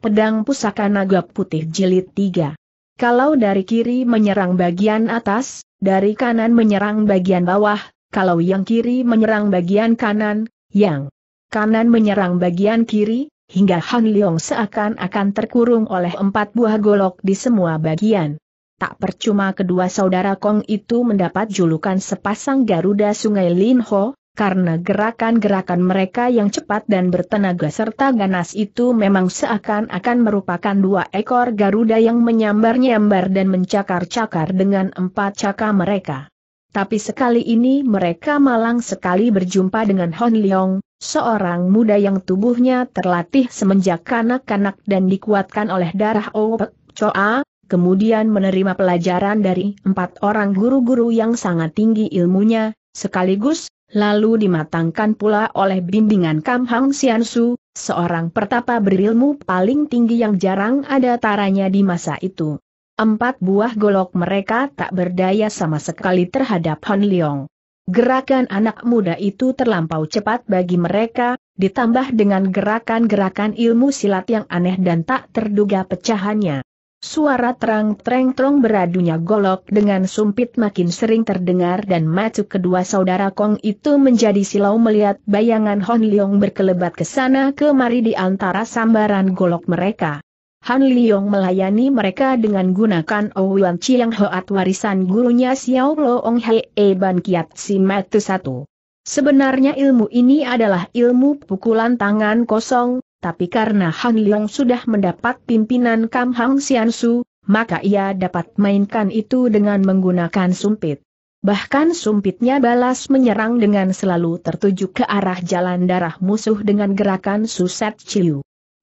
Pedang Pusaka Naga Putih Jilid 3. Kalau dari kiri menyerang bagian atas, dari kanan menyerang bagian bawah, kalau yang kiri menyerang bagian kanan, yang kanan menyerang bagian kiri, hingga Han Leong seakan-akan terkurung oleh empat buah golok di semua bagian. Tak percuma kedua saudara Kong itu mendapat julukan sepasang Garuda Sungai Linho, karena gerakan-gerakan mereka yang cepat dan bertenaga serta ganas itu memang seakan-akan merupakan dua ekor Garuda yang menyambar-nyambar dan mencakar-cakar dengan empat cakar mereka. Tapi sekali ini mereka malang sekali berjumpa dengan Hon Leong, seorang muda yang tubuhnya terlatih semenjak kanak-kanak dan dikuatkan oleh darah Owek Choa, kemudian menerima pelajaran dari empat orang guru-guru yang sangat tinggi ilmunya, sekaligus lalu dimatangkan pula oleh bimbingan Kam Hang Sian Su, seorang pertapa berilmu paling tinggi yang jarang ada taranya di masa itu. Empat buah golok mereka tak berdaya sama sekali terhadap Han Leong. Gerakan anak muda itu terlampau cepat bagi mereka, ditambah dengan gerakan-gerakan ilmu silat yang aneh dan tak terduga pecahannya. Suara terang treng trong beradunya golok dengan sumpit makin sering terdengar dan macu kedua saudara Kong itu menjadi silau melihat bayangan Hon Leong berkelebat ke sana kemari di antara sambaran golok mereka. Han Leong melayani mereka dengan gunakan Owen oh Chiang Hoat warisan gurunya Xiao Loong Hee Ban Kiat Si Matu Satu. Sebenarnya ilmu ini adalah ilmu pukulan tangan kosong, tapi karena Han Leong sudah mendapat pimpinan Kam Hang Sian Su, maka ia dapat mainkan itu dengan menggunakan sumpit. Bahkan sumpitnya balas menyerang dengan selalu tertuju ke arah jalan darah musuh dengan gerakan suset ciu.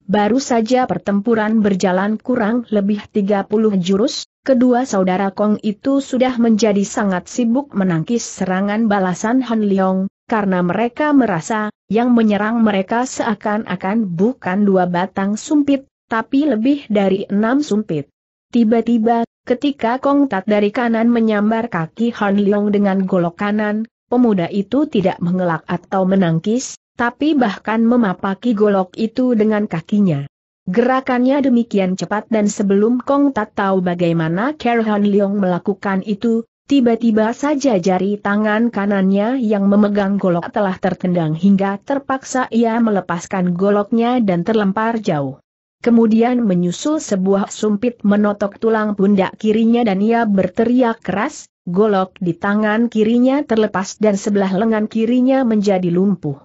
Baru saja pertempuran berjalan kurang lebih 30 jurus, kedua saudara Kong itu sudah menjadi sangat sibuk menangkis serangan balasan Han Leong, karena mereka merasa, yang menyerang mereka seakan-akan bukan dua batang sumpit, tapi lebih dari enam sumpit. Tiba-tiba, ketika Kong Tat dari kanan menyambar kaki Han Leong dengan golok kanan, pemuda itu tidak mengelak atau menangkis, tapi bahkan memapaki golok itu dengan kakinya. Gerakannya demikian cepat dan sebelum Kong Tat tahu bagaimana Ker Han Leong melakukan itu, Tiba-tiba saja jari tangan kanannya yang memegang golok telah tertendang hingga terpaksa ia melepaskan goloknya dan terlempar jauh. Kemudian menyusul sebuah sumpit menotok tulang pundak kirinya dan ia berteriak keras, golok di tangan kirinya terlepas dan sebelah lengan kirinya menjadi lumpuh.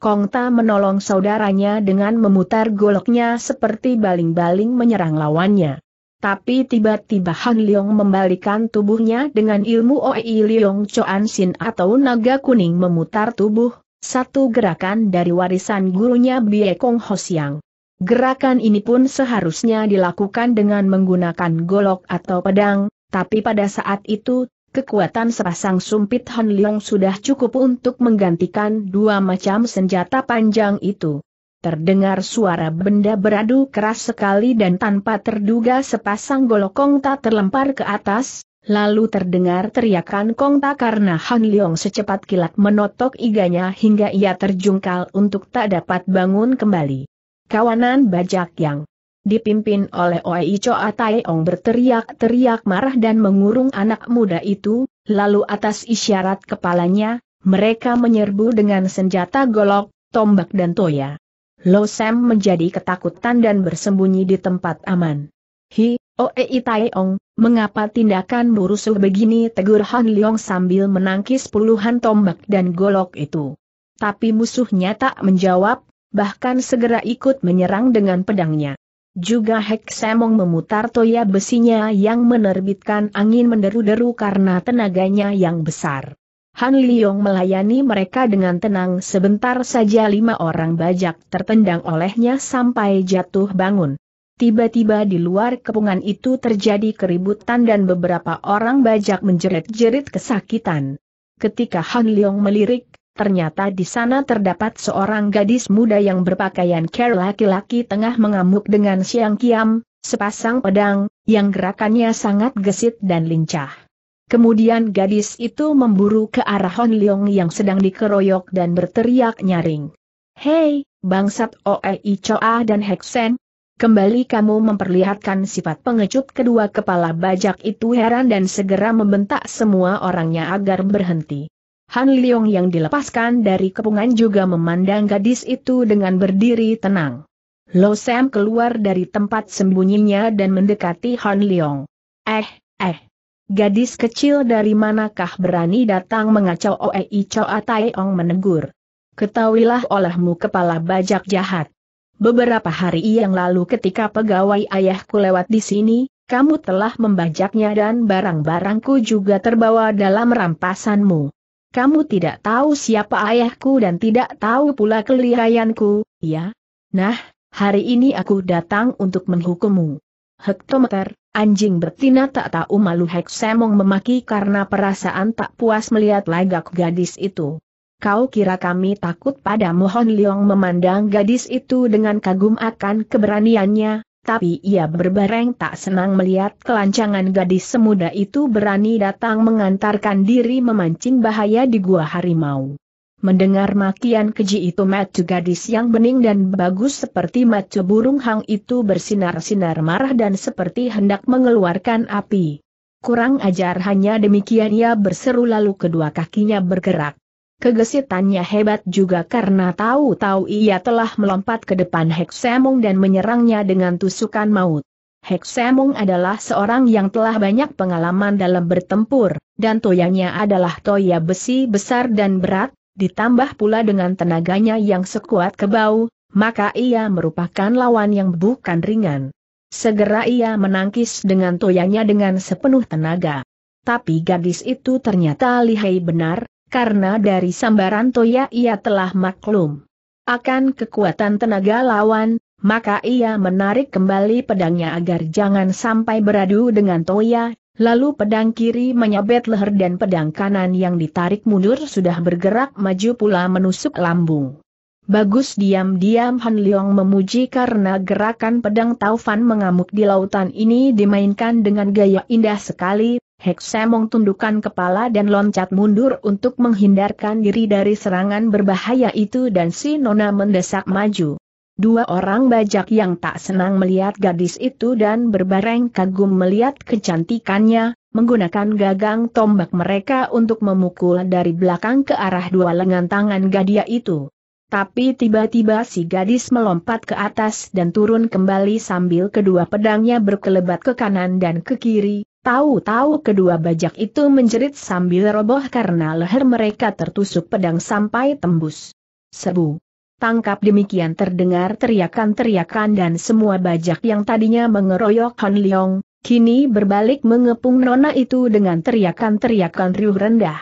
Kongta menolong saudaranya dengan memutar goloknya seperti baling-baling menyerang lawannya. Tapi tiba-tiba Han Leong membalikan tubuhnya dengan ilmu Oi Leong Choan Sin atau naga kuning memutar tubuh, satu gerakan dari warisan gurunya Bie Kong Hosiang. Gerakan ini pun seharusnya dilakukan dengan menggunakan golok atau pedang, tapi pada saat itu, kekuatan sepasang sumpit Han Leong sudah cukup untuk menggantikan dua macam senjata panjang itu. Terdengar suara benda beradu keras sekali dan tanpa terduga sepasang golok tak terlempar ke atas, lalu terdengar teriakan Kongta karena Han Leong secepat kilat menotok iganya hingga ia terjungkal untuk tak dapat bangun kembali. Kawanan bajak yang dipimpin oleh Oi Choa Taeyong berteriak-teriak marah dan mengurung anak muda itu, lalu atas isyarat kepalanya, mereka menyerbu dengan senjata golok, tombak dan toya. Lo Sam menjadi ketakutan dan bersembunyi di tempat aman. Hi, Oei Taeyong, mengapa tindakan rusuh begini tegur Han Leong sambil menangkis puluhan tombak dan golok itu. Tapi musuhnya tak menjawab, bahkan segera ikut menyerang dengan pedangnya. Juga Hek Samong memutar toya besinya yang menerbitkan angin menderu-deru karena tenaganya yang besar. Han Liong melayani mereka dengan tenang sebentar saja lima orang bajak tertendang olehnya sampai jatuh bangun. Tiba-tiba di luar kepungan itu terjadi keributan dan beberapa orang bajak menjerit-jerit kesakitan. Ketika Han Leong melirik, ternyata di sana terdapat seorang gadis muda yang berpakaian care laki-laki tengah mengamuk dengan siang kiam, sepasang pedang, yang gerakannya sangat gesit dan lincah. Kemudian gadis itu memburu ke arah Hon Leong yang sedang dikeroyok dan berteriak nyaring. Hei, bangsat Oei Choa dan Heksen, kembali kamu memperlihatkan sifat pengecut kedua kepala bajak itu heran dan segera membentak semua orangnya agar berhenti. Han Leong yang dilepaskan dari kepungan juga memandang gadis itu dengan berdiri tenang. Lo Sam keluar dari tempat sembunyinya dan mendekati Han Leong. Eh, eh, Gadis kecil dari manakah berani datang mengacau Oei Choa Taiong menegur. Ketahuilah olehmu kepala bajak jahat. Beberapa hari yang lalu ketika pegawai ayahku lewat di sini, kamu telah membajaknya dan barang-barangku juga terbawa dalam rampasanmu. Kamu tidak tahu siapa ayahku dan tidak tahu pula kelihayanku, ya? Nah, hari ini aku datang untuk menghukummu. Hektometer, Anjing betina tak tahu malu Hek Semong memaki karena perasaan tak puas melihat lagak gadis itu. Kau kira kami takut pada Mohon Liong memandang gadis itu dengan kagum akan keberaniannya, tapi ia berbareng tak senang melihat kelancangan gadis semuda itu berani datang mengantarkan diri memancing bahaya di gua harimau. Mendengar makian keji itu juga gadis yang bening dan bagus seperti mat burung hang itu bersinar-sinar marah dan seperti hendak mengeluarkan api. Kurang ajar hanya demikian ia berseru lalu kedua kakinya bergerak. Kegesitannya hebat juga karena tahu-tahu ia telah melompat ke depan Heksemung dan menyerangnya dengan tusukan maut. Heksemung adalah seorang yang telah banyak pengalaman dalam bertempur, dan toyanya adalah toya besi besar dan berat, ditambah pula dengan tenaganya yang sekuat kebau, maka ia merupakan lawan yang bukan ringan. Segera ia menangkis dengan toyanya dengan sepenuh tenaga. Tapi gadis itu ternyata lihai benar, karena dari sambaran toya ia telah maklum akan kekuatan tenaga lawan, maka ia menarik kembali pedangnya agar jangan sampai beradu dengan Toya, Lalu pedang kiri menyabet leher dan pedang kanan yang ditarik mundur sudah bergerak maju pula menusuk lambung. Bagus diam-diam Han Leong memuji karena gerakan pedang Taufan mengamuk di lautan ini dimainkan dengan gaya indah sekali, Hek Semong tundukkan kepala dan loncat mundur untuk menghindarkan diri dari serangan berbahaya itu dan si Nona mendesak maju. Dua orang bajak yang tak senang melihat gadis itu dan berbareng kagum melihat kecantikannya, menggunakan gagang tombak mereka untuk memukul dari belakang ke arah dua lengan tangan gadia itu. Tapi tiba-tiba si gadis melompat ke atas dan turun kembali sambil kedua pedangnya berkelebat ke kanan dan ke kiri, tahu-tahu kedua bajak itu menjerit sambil roboh karena leher mereka tertusuk pedang sampai tembus. Sebu. Tangkap demikian terdengar teriakan-teriakan dan semua bajak yang tadinya mengeroyok Han Leong, kini berbalik mengepung nona itu dengan teriakan-teriakan riuh rendah.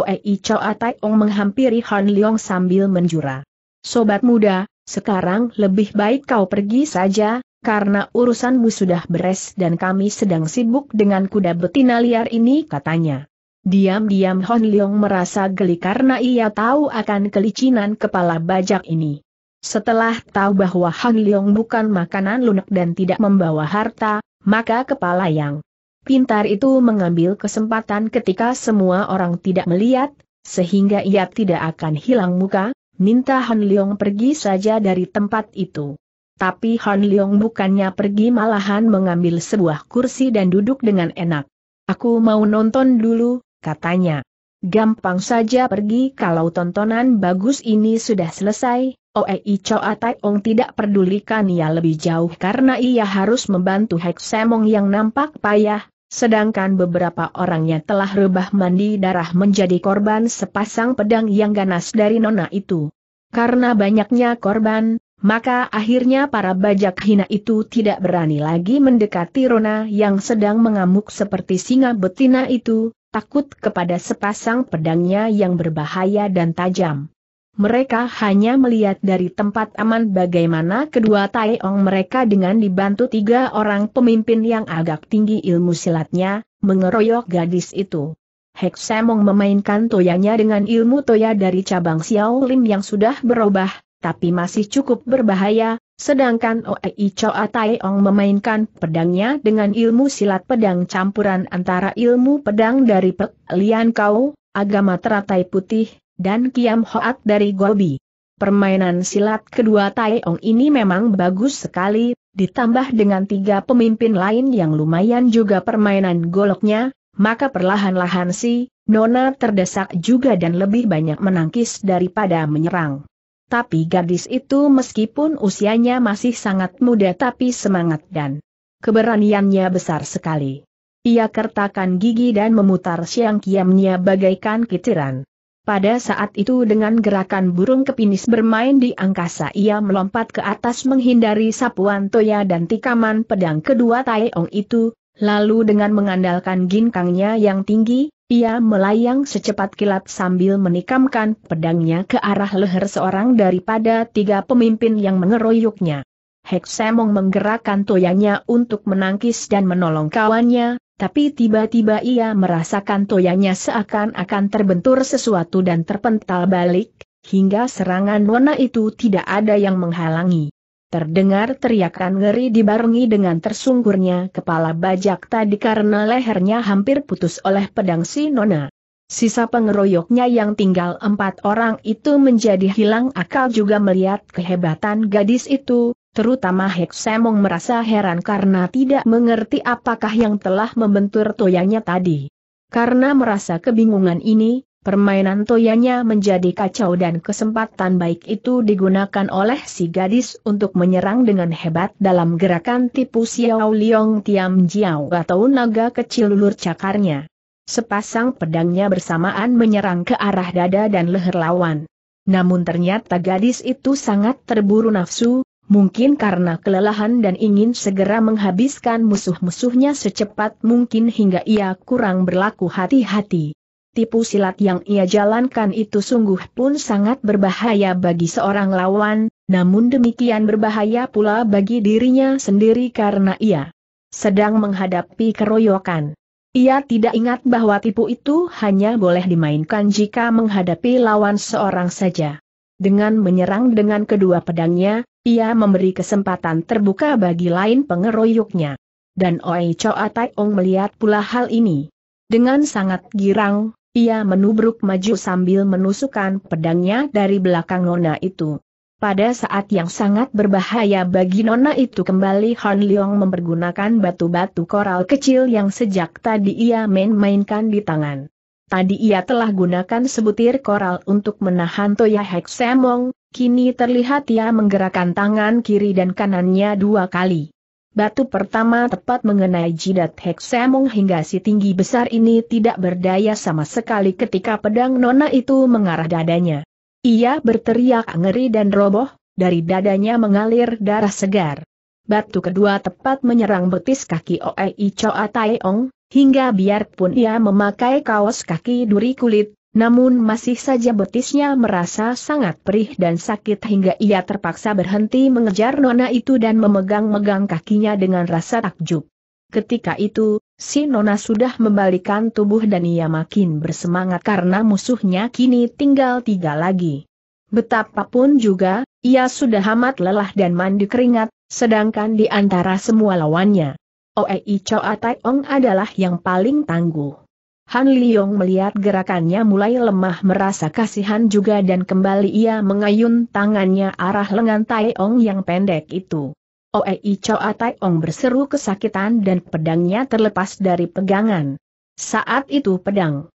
Oei Choa Ong menghampiri Han Leong sambil menjura. Sobat muda, sekarang lebih baik kau pergi saja, karena urusanmu sudah beres dan kami sedang sibuk dengan kuda betina liar ini katanya. Diam-diam Hon Leong merasa geli karena ia tahu akan kelicinan kepala bajak ini. Setelah tahu bahwa Han Leong bukan makanan lunak dan tidak membawa harta, maka kepala yang pintar itu mengambil kesempatan ketika semua orang tidak melihat, sehingga ia tidak akan hilang muka, minta Han Leong pergi saja dari tempat itu. Tapi Han Leong bukannya pergi malahan mengambil sebuah kursi dan duduk dengan enak. Aku mau nonton dulu, katanya. Gampang saja pergi kalau tontonan bagus ini sudah selesai, Oei Choa Ong tidak pedulikan ia lebih jauh karena ia harus membantu Heksemong yang nampak payah, sedangkan beberapa orangnya telah rebah mandi darah menjadi korban sepasang pedang yang ganas dari nona itu. Karena banyaknya korban, maka akhirnya para bajak hina itu tidak berani lagi mendekati Rona yang sedang mengamuk seperti singa betina itu, takut kepada sepasang pedangnya yang berbahaya dan tajam. Mereka hanya melihat dari tempat aman bagaimana kedua Taiong mereka dengan dibantu tiga orang pemimpin yang agak tinggi ilmu silatnya, mengeroyok gadis itu. Hek Semong memainkan toyanya dengan ilmu toya dari cabang Xiao Lim yang sudah berubah, tapi masih cukup berbahaya, Sedangkan Oei Choa Taeyong memainkan pedangnya dengan ilmu silat pedang campuran antara ilmu pedang dari Pek Lian Kau, agama teratai putih, dan Kiam Hoat dari Gobi. Permainan silat kedua Taeyong ini memang bagus sekali, ditambah dengan tiga pemimpin lain yang lumayan juga permainan goloknya, maka perlahan-lahan si Nona terdesak juga dan lebih banyak menangkis daripada menyerang tapi gadis itu meskipun usianya masih sangat muda tapi semangat dan keberaniannya besar sekali. Ia kertakan gigi dan memutar siang kiamnya bagaikan kitiran. Pada saat itu dengan gerakan burung kepinis bermain di angkasa ia melompat ke atas menghindari sapuan toya dan tikaman pedang kedua Taeyong itu, lalu dengan mengandalkan ginkangnya yang tinggi, ia melayang secepat kilat sambil menikamkan pedangnya ke arah leher seorang daripada tiga pemimpin yang mengeroyoknya. Heksemong menggerakkan toyanya untuk menangkis dan menolong kawannya, tapi tiba-tiba ia merasakan toyanya seakan-akan terbentur sesuatu dan terpental balik, hingga serangan Nona itu tidak ada yang menghalangi. Terdengar teriakan ngeri dibarengi dengan tersungkurnya kepala bajak tadi karena lehernya hampir putus oleh pedang si Nona. Sisa pengeroyoknya yang tinggal empat orang itu menjadi hilang akal juga melihat kehebatan gadis itu, terutama Heksemong merasa heran karena tidak mengerti apakah yang telah membentur toyanya tadi. Karena merasa kebingungan ini, Permainan toyanya menjadi kacau dan kesempatan baik itu digunakan oleh si gadis untuk menyerang dengan hebat dalam gerakan tipu Xiao Liong Tiam Jiao atau naga kecil lulur cakarnya. Sepasang pedangnya bersamaan menyerang ke arah dada dan leher lawan. Namun ternyata gadis itu sangat terburu nafsu, mungkin karena kelelahan dan ingin segera menghabiskan musuh-musuhnya secepat mungkin hingga ia kurang berlaku hati-hati tipu silat yang ia jalankan itu sungguh pun sangat berbahaya bagi seorang lawan, namun demikian berbahaya pula bagi dirinya sendiri karena ia sedang menghadapi keroyokan. Ia tidak ingat bahwa tipu itu hanya boleh dimainkan jika menghadapi lawan seorang saja. Dengan menyerang dengan kedua pedangnya, ia memberi kesempatan terbuka bagi lain pengeroyoknya. Dan Oi Choa Taiong melihat pula hal ini. Dengan sangat girang, ia menubruk maju sambil menusukkan pedangnya dari belakang nona itu. Pada saat yang sangat berbahaya bagi nona itu kembali Han Leong mempergunakan batu-batu koral kecil yang sejak tadi ia main-mainkan di tangan. Tadi ia telah gunakan sebutir koral untuk menahan Toya Hek Semong, kini terlihat ia menggerakkan tangan kiri dan kanannya dua kali. Batu pertama tepat mengenai jidat Heksamong hingga si tinggi besar ini tidak berdaya sama sekali ketika pedang nona itu mengarah dadanya. Ia berteriak ngeri dan roboh, dari dadanya mengalir darah segar. Batu kedua tepat menyerang betis kaki Oei Choa Taeyong, hingga biarpun ia memakai kaos kaki duri kulit, namun masih saja betisnya merasa sangat perih dan sakit hingga ia terpaksa berhenti mengejar nona itu dan memegang-megang kakinya dengan rasa takjub. Ketika itu, si Nona sudah membalikan tubuh dan ia makin bersemangat karena musuhnya kini tinggal tiga lagi. Betapapun juga, ia sudah amat lelah dan mandi keringat, sedangkan di antara semua lawannya, Oei Choa Ong adalah yang paling tangguh. Han Liyong melihat gerakannya mulai lemah merasa kasihan juga dan kembali ia mengayun tangannya arah lengan Tai Ong yang pendek itu. Oei Choa Ong berseru kesakitan dan pedangnya terlepas dari pegangan. Saat itu pedang.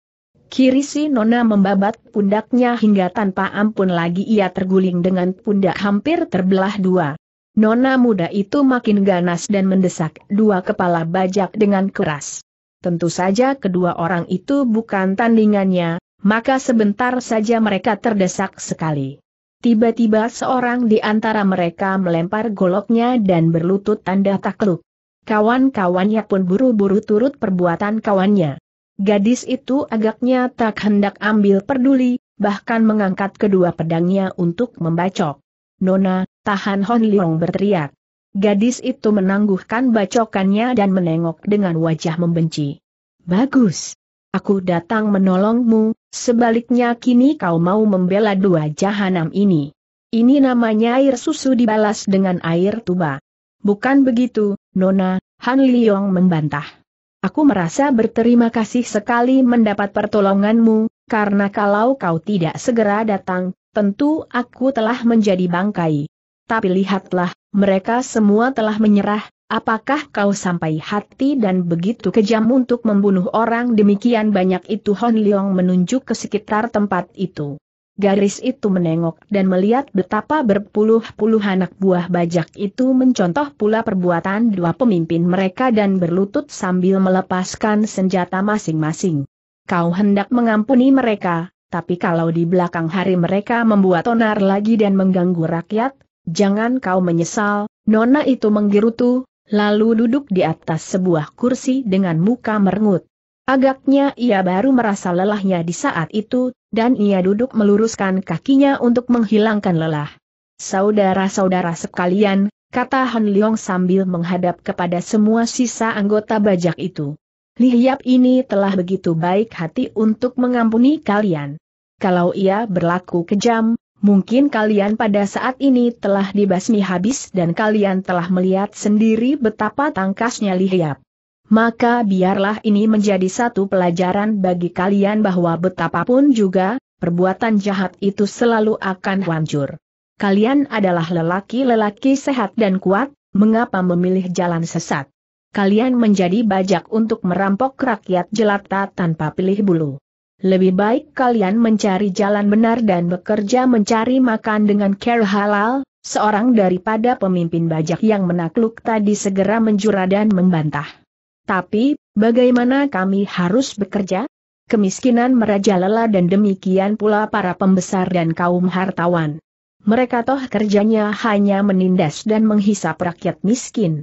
Kiri si Nona membabat pundaknya hingga tanpa ampun lagi ia terguling dengan pundak hampir terbelah dua. Nona muda itu makin ganas dan mendesak dua kepala bajak dengan keras tentu saja kedua orang itu bukan tandingannya, maka sebentar saja mereka terdesak sekali. Tiba-tiba seorang di antara mereka melempar goloknya dan berlutut tanda takluk. Kawan-kawannya pun buru-buru turut perbuatan kawannya. Gadis itu agaknya tak hendak ambil peduli, bahkan mengangkat kedua pedangnya untuk membacok. Nona, tahan Hon Leong berteriak. Gadis itu menangguhkan bacokannya dan menengok dengan wajah membenci. Bagus. Aku datang menolongmu, sebaliknya kini kau mau membela dua jahanam ini. Ini namanya air susu dibalas dengan air tuba. Bukan begitu, Nona, Han Liyong membantah. Aku merasa berterima kasih sekali mendapat pertolonganmu, karena kalau kau tidak segera datang, tentu aku telah menjadi bangkai. Tapi lihatlah, mereka semua telah menyerah, apakah kau sampai hati dan begitu kejam untuk membunuh orang demikian banyak itu Hon Leong menunjuk ke sekitar tempat itu. Garis itu menengok dan melihat betapa berpuluh-puluh anak buah bajak itu mencontoh pula perbuatan dua pemimpin mereka dan berlutut sambil melepaskan senjata masing-masing. Kau hendak mengampuni mereka, tapi kalau di belakang hari mereka membuat onar lagi dan mengganggu rakyat, jangan kau menyesal, nona itu menggerutu, lalu duduk di atas sebuah kursi dengan muka merengut. Agaknya ia baru merasa lelahnya di saat itu, dan ia duduk meluruskan kakinya untuk menghilangkan lelah. Saudara-saudara sekalian, kata Han Leong sambil menghadap kepada semua sisa anggota bajak itu. Lihiap ini telah begitu baik hati untuk mengampuni kalian. Kalau ia berlaku kejam, Mungkin kalian pada saat ini telah dibasmi habis dan kalian telah melihat sendiri betapa tangkasnya Lihiap. Maka biarlah ini menjadi satu pelajaran bagi kalian bahwa betapapun juga, perbuatan jahat itu selalu akan hancur. Kalian adalah lelaki-lelaki sehat dan kuat, mengapa memilih jalan sesat? Kalian menjadi bajak untuk merampok rakyat jelata tanpa pilih bulu. Lebih baik kalian mencari jalan benar dan bekerja mencari makan dengan care halal, seorang daripada pemimpin bajak yang menakluk tadi segera menjura dan membantah. Tapi, bagaimana kami harus bekerja? Kemiskinan merajalela dan demikian pula para pembesar dan kaum hartawan. Mereka toh kerjanya hanya menindas dan menghisap rakyat miskin.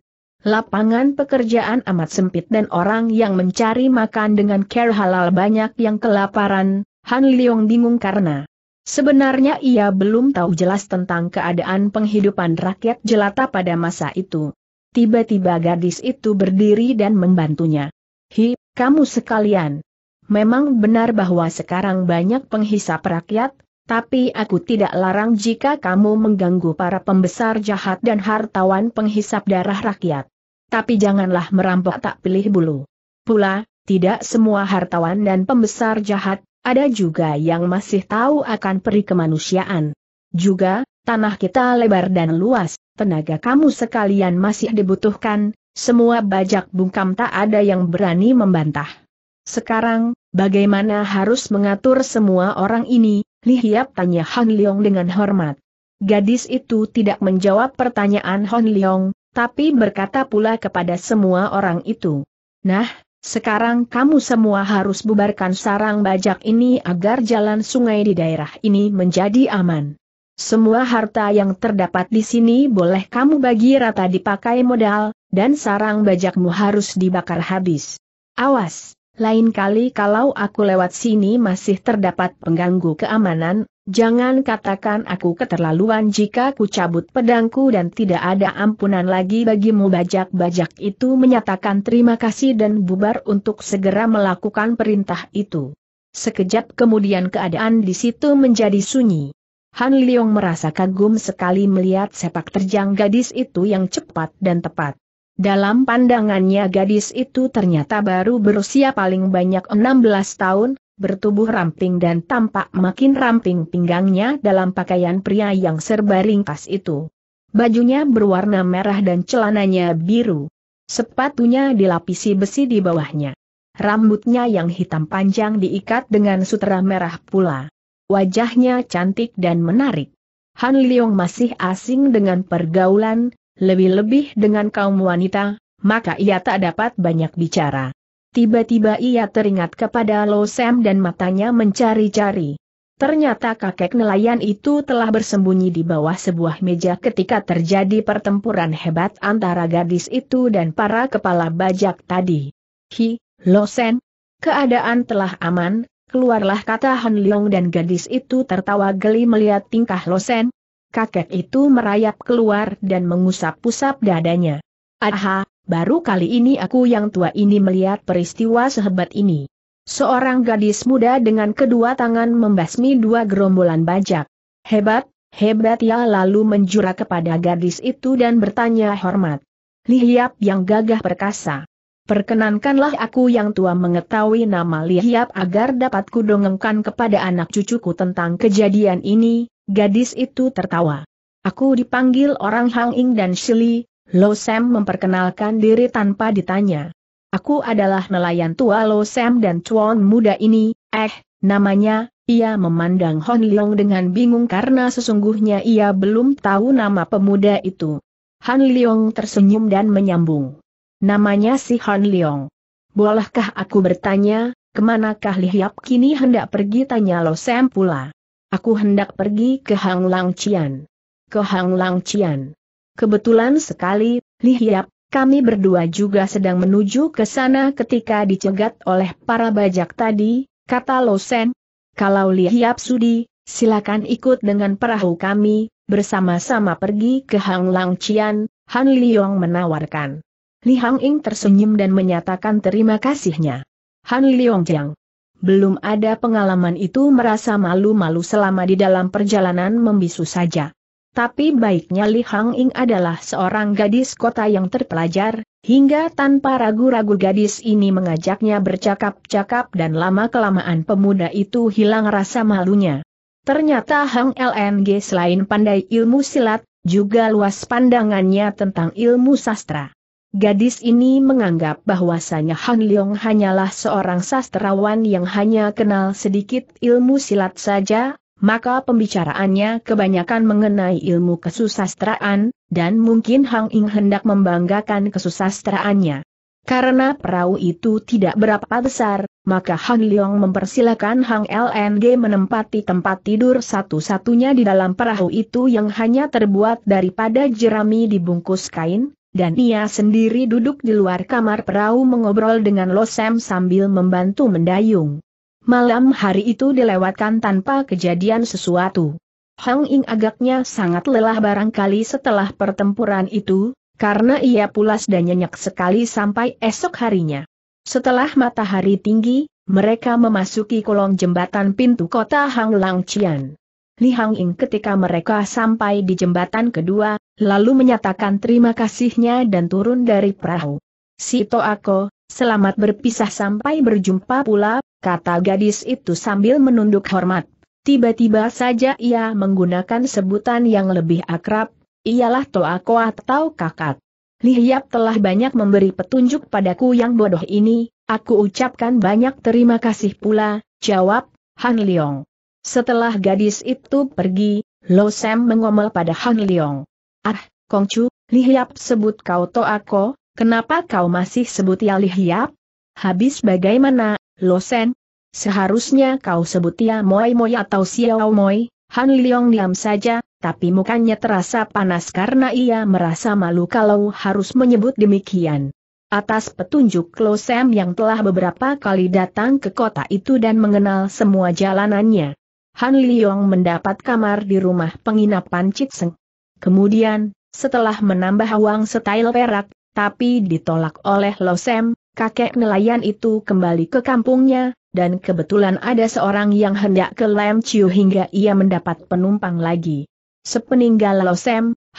Lapangan pekerjaan amat sempit dan orang yang mencari makan dengan care halal banyak yang kelaparan, Han Leong bingung karena sebenarnya ia belum tahu jelas tentang keadaan penghidupan rakyat jelata pada masa itu. Tiba-tiba gadis itu berdiri dan membantunya. Hi, kamu sekalian. Memang benar bahwa sekarang banyak penghisap rakyat, tapi aku tidak larang jika kamu mengganggu para pembesar jahat dan hartawan penghisap darah rakyat tapi janganlah merampok tak pilih bulu. Pula, tidak semua hartawan dan pembesar jahat, ada juga yang masih tahu akan peri kemanusiaan. Juga, tanah kita lebar dan luas, tenaga kamu sekalian masih dibutuhkan, semua bajak bungkam tak ada yang berani membantah. Sekarang, bagaimana harus mengatur semua orang ini? Lihiap tanya Han Leong dengan hormat. Gadis itu tidak menjawab pertanyaan Han Leong, tapi berkata pula kepada semua orang itu. Nah, sekarang kamu semua harus bubarkan sarang bajak ini agar jalan sungai di daerah ini menjadi aman. Semua harta yang terdapat di sini boleh kamu bagi rata dipakai modal, dan sarang bajakmu harus dibakar habis. Awas! Lain kali kalau aku lewat sini masih terdapat pengganggu keamanan, Jangan katakan aku keterlaluan jika ku cabut pedangku dan tidak ada ampunan lagi bagimu bajak-bajak itu menyatakan terima kasih dan bubar untuk segera melakukan perintah itu. Sekejap kemudian keadaan di situ menjadi sunyi. Han Leong merasa kagum sekali melihat sepak terjang gadis itu yang cepat dan tepat. Dalam pandangannya gadis itu ternyata baru berusia paling banyak 16 tahun, bertubuh ramping dan tampak makin ramping pinggangnya dalam pakaian pria yang serba ringkas itu. Bajunya berwarna merah dan celananya biru. Sepatunya dilapisi besi di bawahnya. Rambutnya yang hitam panjang diikat dengan sutera merah pula. Wajahnya cantik dan menarik. Han Leong masih asing dengan pergaulan, lebih-lebih dengan kaum wanita, maka ia tak dapat banyak bicara. Tiba-tiba ia teringat kepada Lo Sam dan matanya mencari-cari. Ternyata kakek nelayan itu telah bersembunyi di bawah sebuah meja ketika terjadi pertempuran hebat antara gadis itu dan para kepala bajak tadi. Hi, Lo Sam, keadaan telah aman, keluarlah kata Han Leong dan gadis itu tertawa geli melihat tingkah Lo Sam. Kakek itu merayap keluar dan mengusap-usap dadanya. Aha, Baru kali ini aku yang tua ini melihat peristiwa sehebat ini. Seorang gadis muda dengan kedua tangan membasmi dua gerombolan bajak. Hebat, hebat ya lalu menjura kepada gadis itu dan bertanya hormat. Lihiap yang gagah perkasa. Perkenankanlah aku yang tua mengetahui nama Lihiap agar dapat kudongengkan kepada anak cucuku tentang kejadian ini, gadis itu tertawa. Aku dipanggil orang Hang Ing dan Shili, Lo Sam memperkenalkan diri tanpa ditanya. Aku adalah nelayan tua Lo Sam dan cuan muda ini, eh, namanya, ia memandang Hon Leong dengan bingung karena sesungguhnya ia belum tahu nama pemuda itu. Han Leong tersenyum dan menyambung. Namanya si Han Leong. Bolehkah aku bertanya, kemanakah Lihiap kini hendak pergi tanya Lo Sam pula. Aku hendak pergi ke Hang Lang Cian. Ke Hang Lang Cian. Kebetulan sekali, Li Lihiap, kami berdua juga sedang menuju ke sana ketika dicegat oleh para bajak tadi, kata Losen. Kalau Li Lihiap sudi, silakan ikut dengan perahu kami, bersama-sama pergi ke Hang Lang Cian, Han Yong menawarkan. Li Hang Ing tersenyum dan menyatakan terima kasihnya. Han Yong Jiang. Belum ada pengalaman itu merasa malu-malu selama di dalam perjalanan membisu saja. Tapi baiknya Li Hang Ing adalah seorang gadis kota yang terpelajar, hingga tanpa ragu-ragu gadis ini mengajaknya bercakap-cakap dan lama-kelamaan pemuda itu hilang rasa malunya. Ternyata Hang LNG selain pandai ilmu silat, juga luas pandangannya tentang ilmu sastra. Gadis ini menganggap bahwasanya Hang Leong hanyalah seorang sastrawan yang hanya kenal sedikit ilmu silat saja, maka pembicaraannya kebanyakan mengenai ilmu kesusastraan, dan mungkin Hang Ing hendak membanggakan kesusastraannya. Karena perahu itu tidak berapa besar, maka Han Leong mempersilahkan Hang LNG menempati tempat tidur satu-satunya di dalam perahu itu yang hanya terbuat daripada jerami dibungkus kain, dan ia sendiri duduk di luar kamar perahu mengobrol dengan Losem sambil membantu mendayung. Malam hari itu dilewatkan tanpa kejadian sesuatu. Hang Ing agaknya sangat lelah barangkali setelah pertempuran itu, karena ia pulas dan nyenyak sekali sampai esok harinya. Setelah matahari tinggi, mereka memasuki kolong jembatan pintu kota Hang Lang Chian. Li Hang Ing ketika mereka sampai di jembatan kedua, lalu menyatakan terima kasihnya dan turun dari perahu. Si Toako, selamat berpisah sampai berjumpa pula, kata gadis itu sambil menunduk hormat. Tiba-tiba saja ia menggunakan sebutan yang lebih akrab, ialah Toako atau kakak. Lihiap telah banyak memberi petunjuk padaku yang bodoh ini, aku ucapkan banyak terima kasih pula, jawab Han Leong. Setelah gadis itu pergi, Lo Sam mengomel pada Han Leong. Ah, Kongcu, Lihiap sebut kau Toako, kenapa kau masih sebut ya Lihiap? Habis bagaimana Losen, seharusnya kau sebut ya Moi Moi atau Xiao Moi, Han Liong diam saja, tapi mukanya terasa panas karena ia merasa malu kalau harus menyebut demikian. Atas petunjuk Losen yang telah beberapa kali datang ke kota itu dan mengenal semua jalanannya, Han Liong mendapat kamar di rumah penginapan Chitseng. Kemudian, setelah menambah uang setail perak, tapi ditolak oleh Losem, kakek nelayan itu kembali ke kampungnya, dan kebetulan ada seorang yang hendak ke Lam Chiu hingga ia mendapat penumpang lagi. Sepeninggal Lo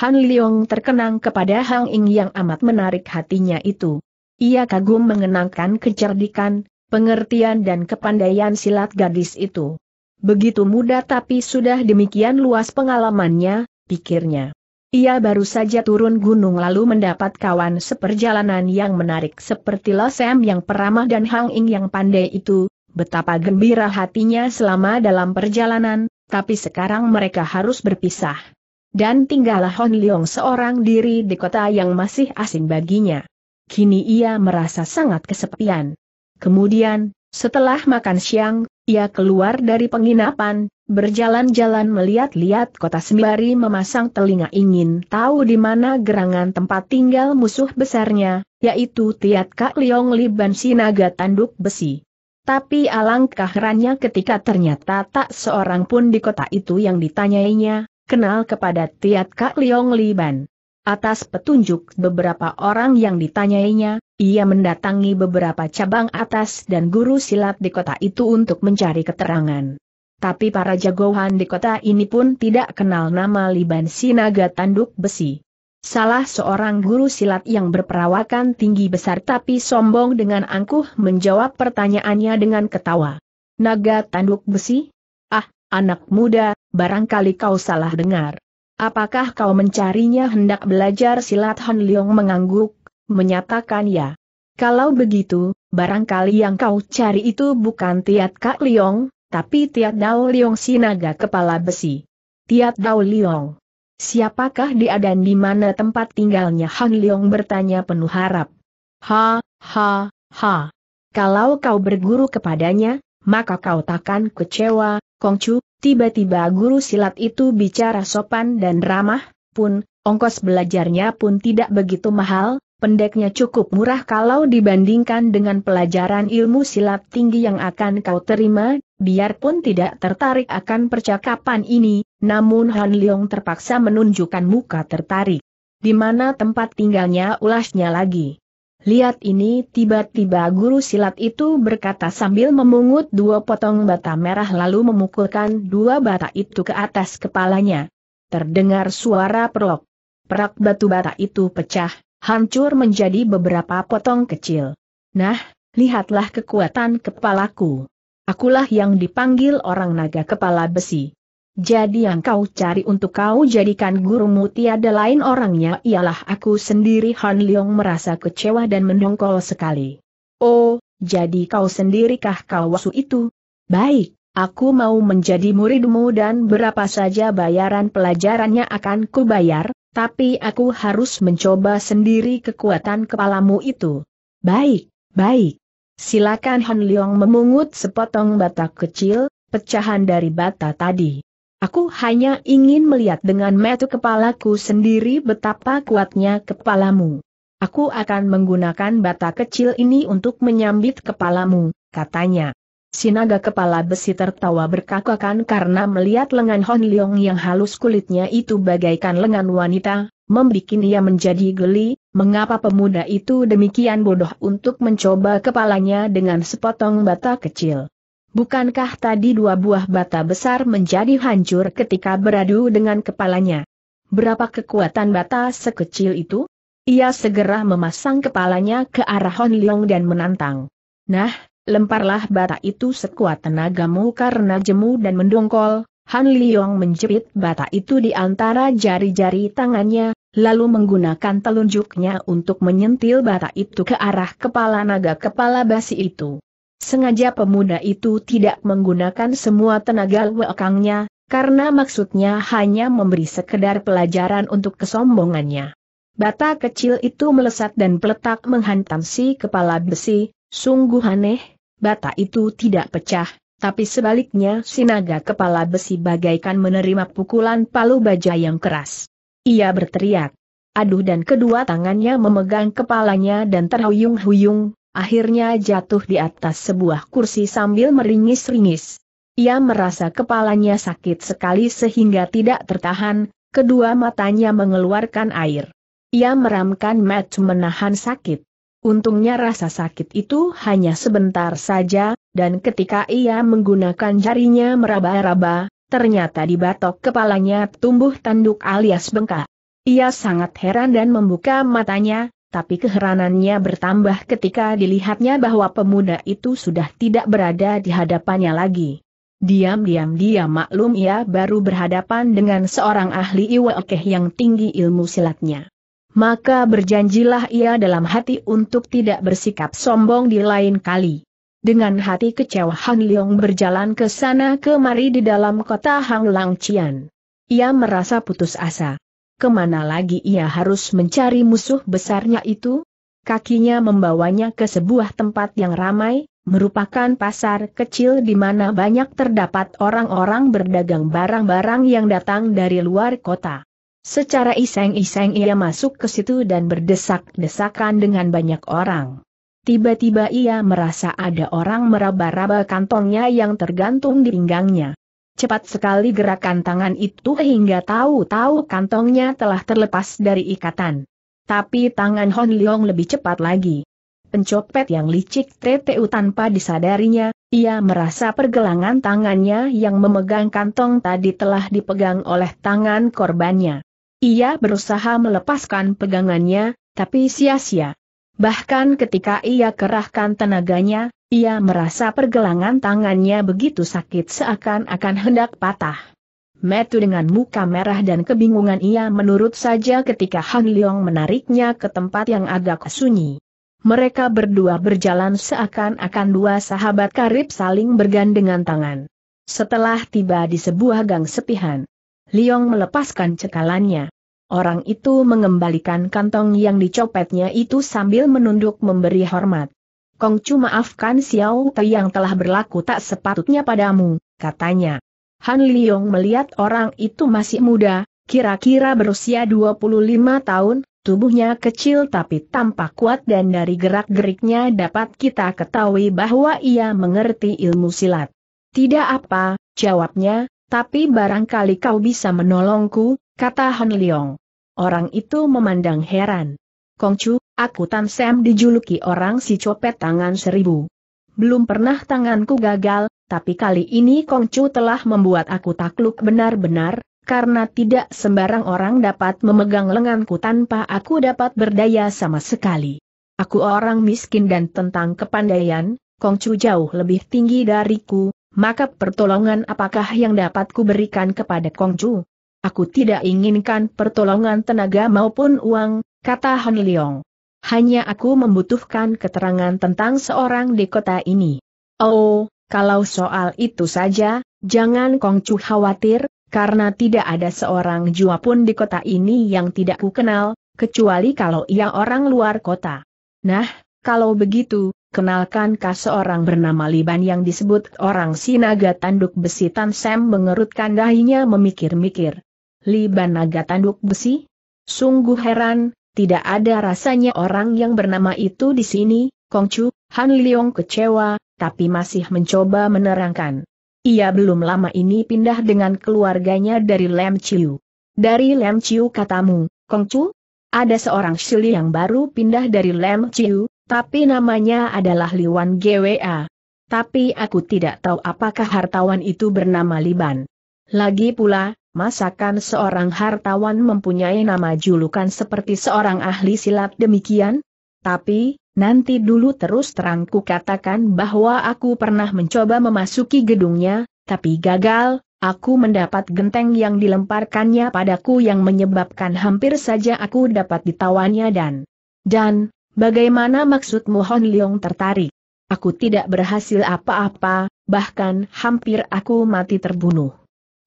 Han Leong terkenang kepada Hang Ing yang amat menarik hatinya itu. Ia kagum mengenangkan kecerdikan, pengertian dan kepandaian silat gadis itu. Begitu muda tapi sudah demikian luas pengalamannya, pikirnya. Ia baru saja turun gunung lalu mendapat kawan seperjalanan yang menarik seperti Losem yang peramah dan Hang Ing yang pandai itu, betapa gembira hatinya selama dalam perjalanan, tapi sekarang mereka harus berpisah. Dan tinggallah Hon Leong seorang diri di kota yang masih asing baginya. Kini ia merasa sangat kesepian. Kemudian, setelah makan siang, ia keluar dari penginapan, Berjalan-jalan melihat-lihat kota sembari memasang telinga ingin tahu di mana gerangan tempat tinggal musuh besarnya, yaitu Tiat Kak Liong Liban Sinaga Tanduk Besi. Tapi alangkah herannya ketika ternyata tak seorang pun di kota itu yang ditanyainya, kenal kepada Tiat Kak Liong Ban. Atas petunjuk beberapa orang yang ditanyainya, ia mendatangi beberapa cabang atas dan guru silat di kota itu untuk mencari keterangan. Tapi para jagoan di kota ini pun tidak kenal nama Liban Sinaga Tanduk Besi. Salah seorang guru silat yang berperawakan tinggi besar tapi sombong dengan angkuh menjawab pertanyaannya dengan ketawa. Naga Tanduk Besi? Ah, anak muda, barangkali kau salah dengar. Apakah kau mencarinya hendak belajar silat Han Leong mengangguk, menyatakan ya. Kalau begitu, barangkali yang kau cari itu bukan Tiat Kak Leong, tapi Tiat Dao Liong si naga kepala besi. Tiat Dao Liong. Siapakah dia dan di mana tempat tinggalnya Han Liong bertanya penuh harap. Ha, ha, ha. Kalau kau berguru kepadanya, maka kau takkan kecewa, Kongcu, tiba-tiba guru silat itu bicara sopan dan ramah, pun, ongkos belajarnya pun tidak begitu mahal, pendeknya cukup murah kalau dibandingkan dengan pelajaran ilmu silat tinggi yang akan kau terima, biarpun tidak tertarik akan percakapan ini, namun Han Leong terpaksa menunjukkan muka tertarik. Di mana tempat tinggalnya ulasnya lagi. Lihat ini tiba-tiba guru silat itu berkata sambil memungut dua potong bata merah lalu memukulkan dua bata itu ke atas kepalanya. Terdengar suara perok. Perak batu bata itu pecah, hancur menjadi beberapa potong kecil. Nah, lihatlah kekuatan kepalaku. Akulah yang dipanggil orang naga kepala besi. Jadi yang kau cari untuk kau jadikan gurumu tiada lain orangnya ialah aku sendiri Han Leong merasa kecewa dan mendongkol sekali. Oh, jadi kau sendirikah wasu itu? Baik, aku mau menjadi muridmu dan berapa saja bayaran pelajarannya akan kubayar, tapi aku harus mencoba sendiri kekuatan kepalamu itu. Baik, baik. Silakan Han Leong memungut sepotong bata kecil, pecahan dari bata tadi. Aku hanya ingin melihat dengan metu kepalaku sendiri betapa kuatnya kepalamu. Aku akan menggunakan bata kecil ini untuk menyambit kepalamu, katanya. Sinaga kepala besi tertawa berkakakan karena melihat lengan Hon Leong yang halus kulitnya itu bagaikan lengan wanita, membuat ia menjadi geli, mengapa pemuda itu demikian bodoh untuk mencoba kepalanya dengan sepotong bata kecil. Bukankah tadi dua buah bata besar menjadi hancur ketika beradu dengan kepalanya? Berapa kekuatan bata sekecil itu? Ia segera memasang kepalanya ke arah Hon Leong dan menantang. Nah, lemparlah bata itu sekuat tenagamu karena jemu dan mendongkol. Han Liyong menjepit bata itu di antara jari-jari tangannya, lalu menggunakan telunjuknya untuk menyentil bata itu ke arah kepala naga kepala basi itu. Sengaja pemuda itu tidak menggunakan semua tenaga wekangnya, karena maksudnya hanya memberi sekedar pelajaran untuk kesombongannya. Bata kecil itu melesat dan peletak menghantam si kepala besi, sungguh aneh, bata itu tidak pecah, tapi sebaliknya sinaga kepala besi bagaikan menerima pukulan palu baja yang keras. Ia berteriak. Aduh dan kedua tangannya memegang kepalanya dan terhuyung-huyung, akhirnya jatuh di atas sebuah kursi sambil meringis-ringis. Ia merasa kepalanya sakit sekali sehingga tidak tertahan, kedua matanya mengeluarkan air. Ia meramkan mat menahan sakit. Untungnya rasa sakit itu hanya sebentar saja, dan ketika ia menggunakan jarinya meraba-raba, ternyata di batok kepalanya tumbuh tanduk alias bengkak. Ia sangat heran dan membuka matanya, tapi keheranannya bertambah ketika dilihatnya bahwa pemuda itu sudah tidak berada di hadapannya lagi. Diam-diam dia maklum ia baru berhadapan dengan seorang ahli iwakeh yang tinggi ilmu silatnya maka berjanjilah ia dalam hati untuk tidak bersikap sombong di lain kali. Dengan hati kecewa Han Leong berjalan ke sana kemari di dalam kota Hang Lang Chian. Ia merasa putus asa. Kemana lagi ia harus mencari musuh besarnya itu? Kakinya membawanya ke sebuah tempat yang ramai, merupakan pasar kecil di mana banyak terdapat orang-orang berdagang barang-barang yang datang dari luar kota. Secara iseng-iseng ia masuk ke situ dan berdesak-desakan dengan banyak orang. Tiba-tiba ia merasa ada orang meraba-raba kantongnya yang tergantung di pinggangnya. Cepat sekali gerakan tangan itu hingga tahu-tahu kantongnya telah terlepas dari ikatan. Tapi tangan Hon Leong lebih cepat lagi. Pencopet yang licik TTU tanpa disadarinya, ia merasa pergelangan tangannya yang memegang kantong tadi telah dipegang oleh tangan korbannya. Ia berusaha melepaskan pegangannya, tapi sia-sia. Bahkan ketika ia kerahkan tenaganya, ia merasa pergelangan tangannya begitu sakit seakan-akan hendak patah. Metu dengan muka merah dan kebingungan ia menurut saja ketika Han Leong menariknya ke tempat yang agak sunyi. Mereka berdua berjalan seakan-akan dua sahabat karib saling bergandengan tangan. Setelah tiba di sebuah gang sepihan, Liong melepaskan cekalannya. Orang itu mengembalikan kantong yang dicopetnya itu sambil menunduk memberi hormat. Kong Chu maafkan Xiao Te yang telah berlaku tak sepatutnya padamu, katanya. Han Liong melihat orang itu masih muda, kira-kira berusia 25 tahun, tubuhnya kecil tapi tampak kuat dan dari gerak-geriknya dapat kita ketahui bahwa ia mengerti ilmu silat. Tidak apa, jawabnya, tapi barangkali kau bisa menolongku, kata Han Leong. Orang itu memandang heran. Kongcu, aku Tan Sam dijuluki orang si copet tangan seribu. Belum pernah tanganku gagal, tapi kali ini Kongcu telah membuat aku takluk benar-benar, karena tidak sembarang orang dapat memegang lenganku tanpa aku dapat berdaya sama sekali. Aku orang miskin dan tentang kepandaian, Kongcu jauh lebih tinggi dariku, maka pertolongan apakah yang dapat kuberikan kepada Kongju? Aku tidak inginkan pertolongan tenaga maupun uang, kata Han Leong. Hanya aku membutuhkan keterangan tentang seorang di kota ini. Oh, kalau soal itu saja, jangan Kongcu khawatir, karena tidak ada seorang jua pun di kota ini yang tidak kukenal, kecuali kalau ia orang luar kota. Nah, kalau begitu, ke seorang bernama Liban yang disebut orang Sinaga Tanduk Besi Tan Sam mengerutkan dahinya memikir-mikir. Liban Naga Tanduk Besi? Sungguh heran, tidak ada rasanya orang yang bernama itu di sini, Kongcu, Han Liong kecewa, tapi masih mencoba menerangkan. Ia belum lama ini pindah dengan keluarganya dari Lam Chiu. Dari Lam Chiu katamu, Kongcu? Ada seorang Shili yang baru pindah dari Lam Chiu, tapi namanya adalah Liwan GWA. Tapi aku tidak tahu apakah hartawan itu bernama Liban. Lagi pula, masakan seorang hartawan mempunyai nama julukan seperti seorang ahli silat demikian? Tapi, nanti dulu terus terangku katakan bahwa aku pernah mencoba memasuki gedungnya, tapi gagal, Aku mendapat genteng yang dilemparkannya padaku yang menyebabkan hampir saja aku dapat ditawannya dan... Dan, Bagaimana maksudmu Hon Leong tertarik? Aku tidak berhasil apa-apa, bahkan hampir aku mati terbunuh.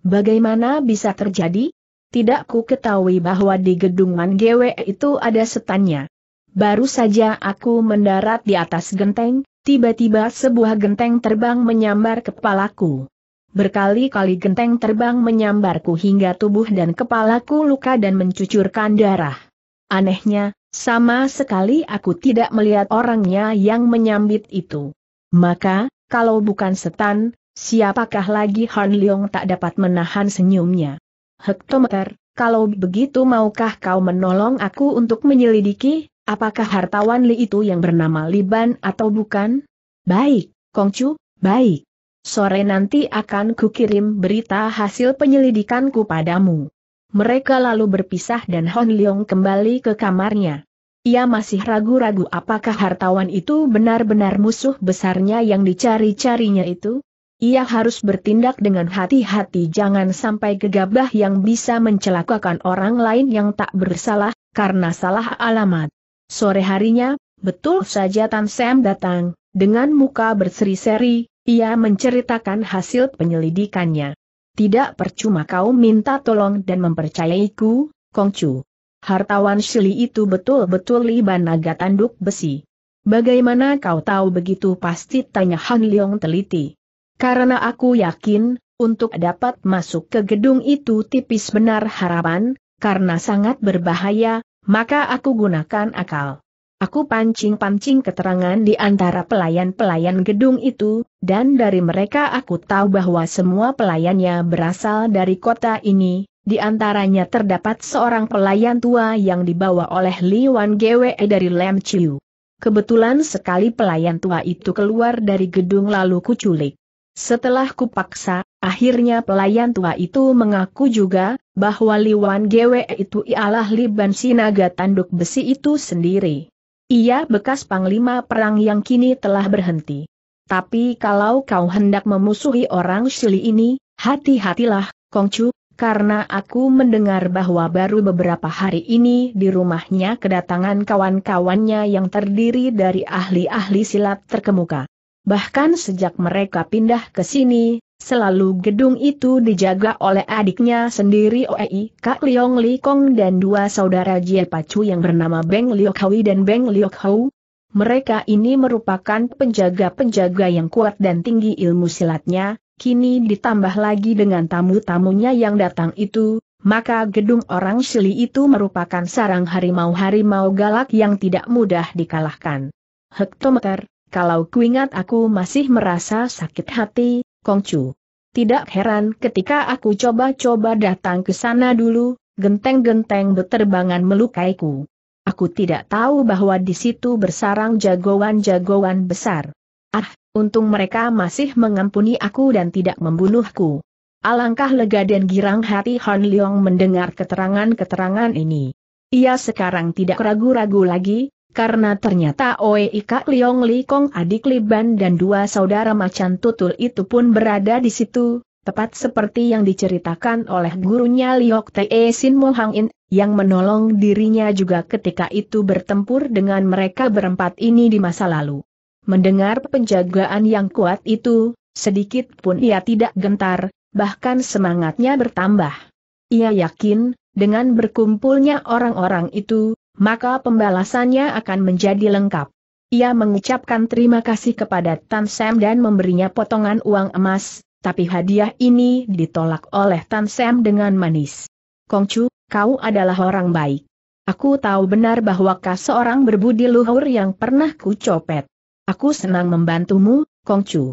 Bagaimana bisa terjadi? Tidak ku ketahui bahwa di gedung Man Gwe itu ada setannya. Baru saja aku mendarat di atas genteng, tiba-tiba sebuah genteng terbang menyambar kepalaku. Berkali-kali genteng terbang menyambarku hingga tubuh dan kepalaku luka dan mencucurkan darah. Anehnya, sama sekali aku tidak melihat orangnya yang menyambit itu. Maka, kalau bukan setan, siapakah lagi Han Leong tak dapat menahan senyumnya. Hektometer, kalau begitu maukah kau menolong aku untuk menyelidiki, apakah hartawan Li itu yang bernama Liban atau bukan? Baik, Kongcu, baik. Sore nanti akan kukirim berita hasil penyelidikanku padamu. Mereka lalu berpisah dan Hon Leong kembali ke kamarnya. Ia masih ragu-ragu apakah hartawan itu benar-benar musuh besarnya yang dicari-carinya itu? Ia harus bertindak dengan hati-hati jangan sampai gegabah yang bisa mencelakakan orang lain yang tak bersalah, karena salah alamat. Sore harinya, betul saja Tan Sam datang, dengan muka berseri-seri, ia menceritakan hasil penyelidikannya. Tidak percuma kau minta tolong dan mempercayaiku, Kongcu. Hartawan Shili itu betul-betul liban naga tanduk besi. Bagaimana kau tahu begitu pasti tanya Han Leong teliti. Karena aku yakin, untuk dapat masuk ke gedung itu tipis benar harapan, karena sangat berbahaya, maka aku gunakan akal. Aku pancing-pancing keterangan di antara pelayan-pelayan gedung itu, dan dari mereka aku tahu bahwa semua pelayannya berasal dari kota ini, di antaranya terdapat seorang pelayan tua yang dibawa oleh Li Wan Gwe dari Lam Chiu. Kebetulan sekali pelayan tua itu keluar dari gedung lalu kuculik. Setelah kupaksa, akhirnya pelayan tua itu mengaku juga, bahwa Li Wan Gwe itu ialah Li Ban Sinaga tanduk besi itu sendiri. Ia bekas panglima perang yang kini telah berhenti. Tapi kalau kau hendak memusuhi orang Shili ini, hati-hatilah, Kongcu, karena aku mendengar bahwa baru beberapa hari ini di rumahnya kedatangan kawan-kawannya yang terdiri dari ahli-ahli silat terkemuka. Bahkan sejak mereka pindah ke sini, Selalu gedung itu dijaga oleh adiknya sendiri Oei Kak Liong Li Kong dan dua saudara Jie Pacu yang bernama Beng Liok Hui dan Beng Liok Hou. Mereka ini merupakan penjaga-penjaga yang kuat dan tinggi ilmu silatnya, kini ditambah lagi dengan tamu-tamunya yang datang itu, maka gedung orang Sili itu merupakan sarang harimau-harimau galak yang tidak mudah dikalahkan. Hektometer, kalau kuingat aku masih merasa sakit hati, Kongcu. Tidak heran ketika aku coba-coba datang ke sana dulu, genteng-genteng berterbangan melukaiku. Aku tidak tahu bahwa di situ bersarang jagoan-jagoan besar. Ah, untung mereka masih mengampuni aku dan tidak membunuhku. Alangkah lega dan girang hati Han Leong mendengar keterangan-keterangan ini. Ia sekarang tidak ragu-ragu lagi, karena ternyata Oe Ika Liong Li Kong adik Liban dan dua saudara macan tutul itu pun berada di situ, tepat seperti yang diceritakan oleh gurunya Liok Te Sin Mo In, yang menolong dirinya juga ketika itu bertempur dengan mereka berempat ini di masa lalu. Mendengar penjagaan yang kuat itu, sedikit pun ia tidak gentar, bahkan semangatnya bertambah. Ia yakin, dengan berkumpulnya orang-orang itu, maka pembalasannya akan menjadi lengkap. Ia mengucapkan terima kasih kepada Tan Sam dan memberinya potongan uang emas, tapi hadiah ini ditolak oleh Tan Sam dengan manis. Kong Chu, kau adalah orang baik. Aku tahu benar bahwa kau seorang berbudi luhur yang pernah ku copet. Aku senang membantumu, Kong Chu.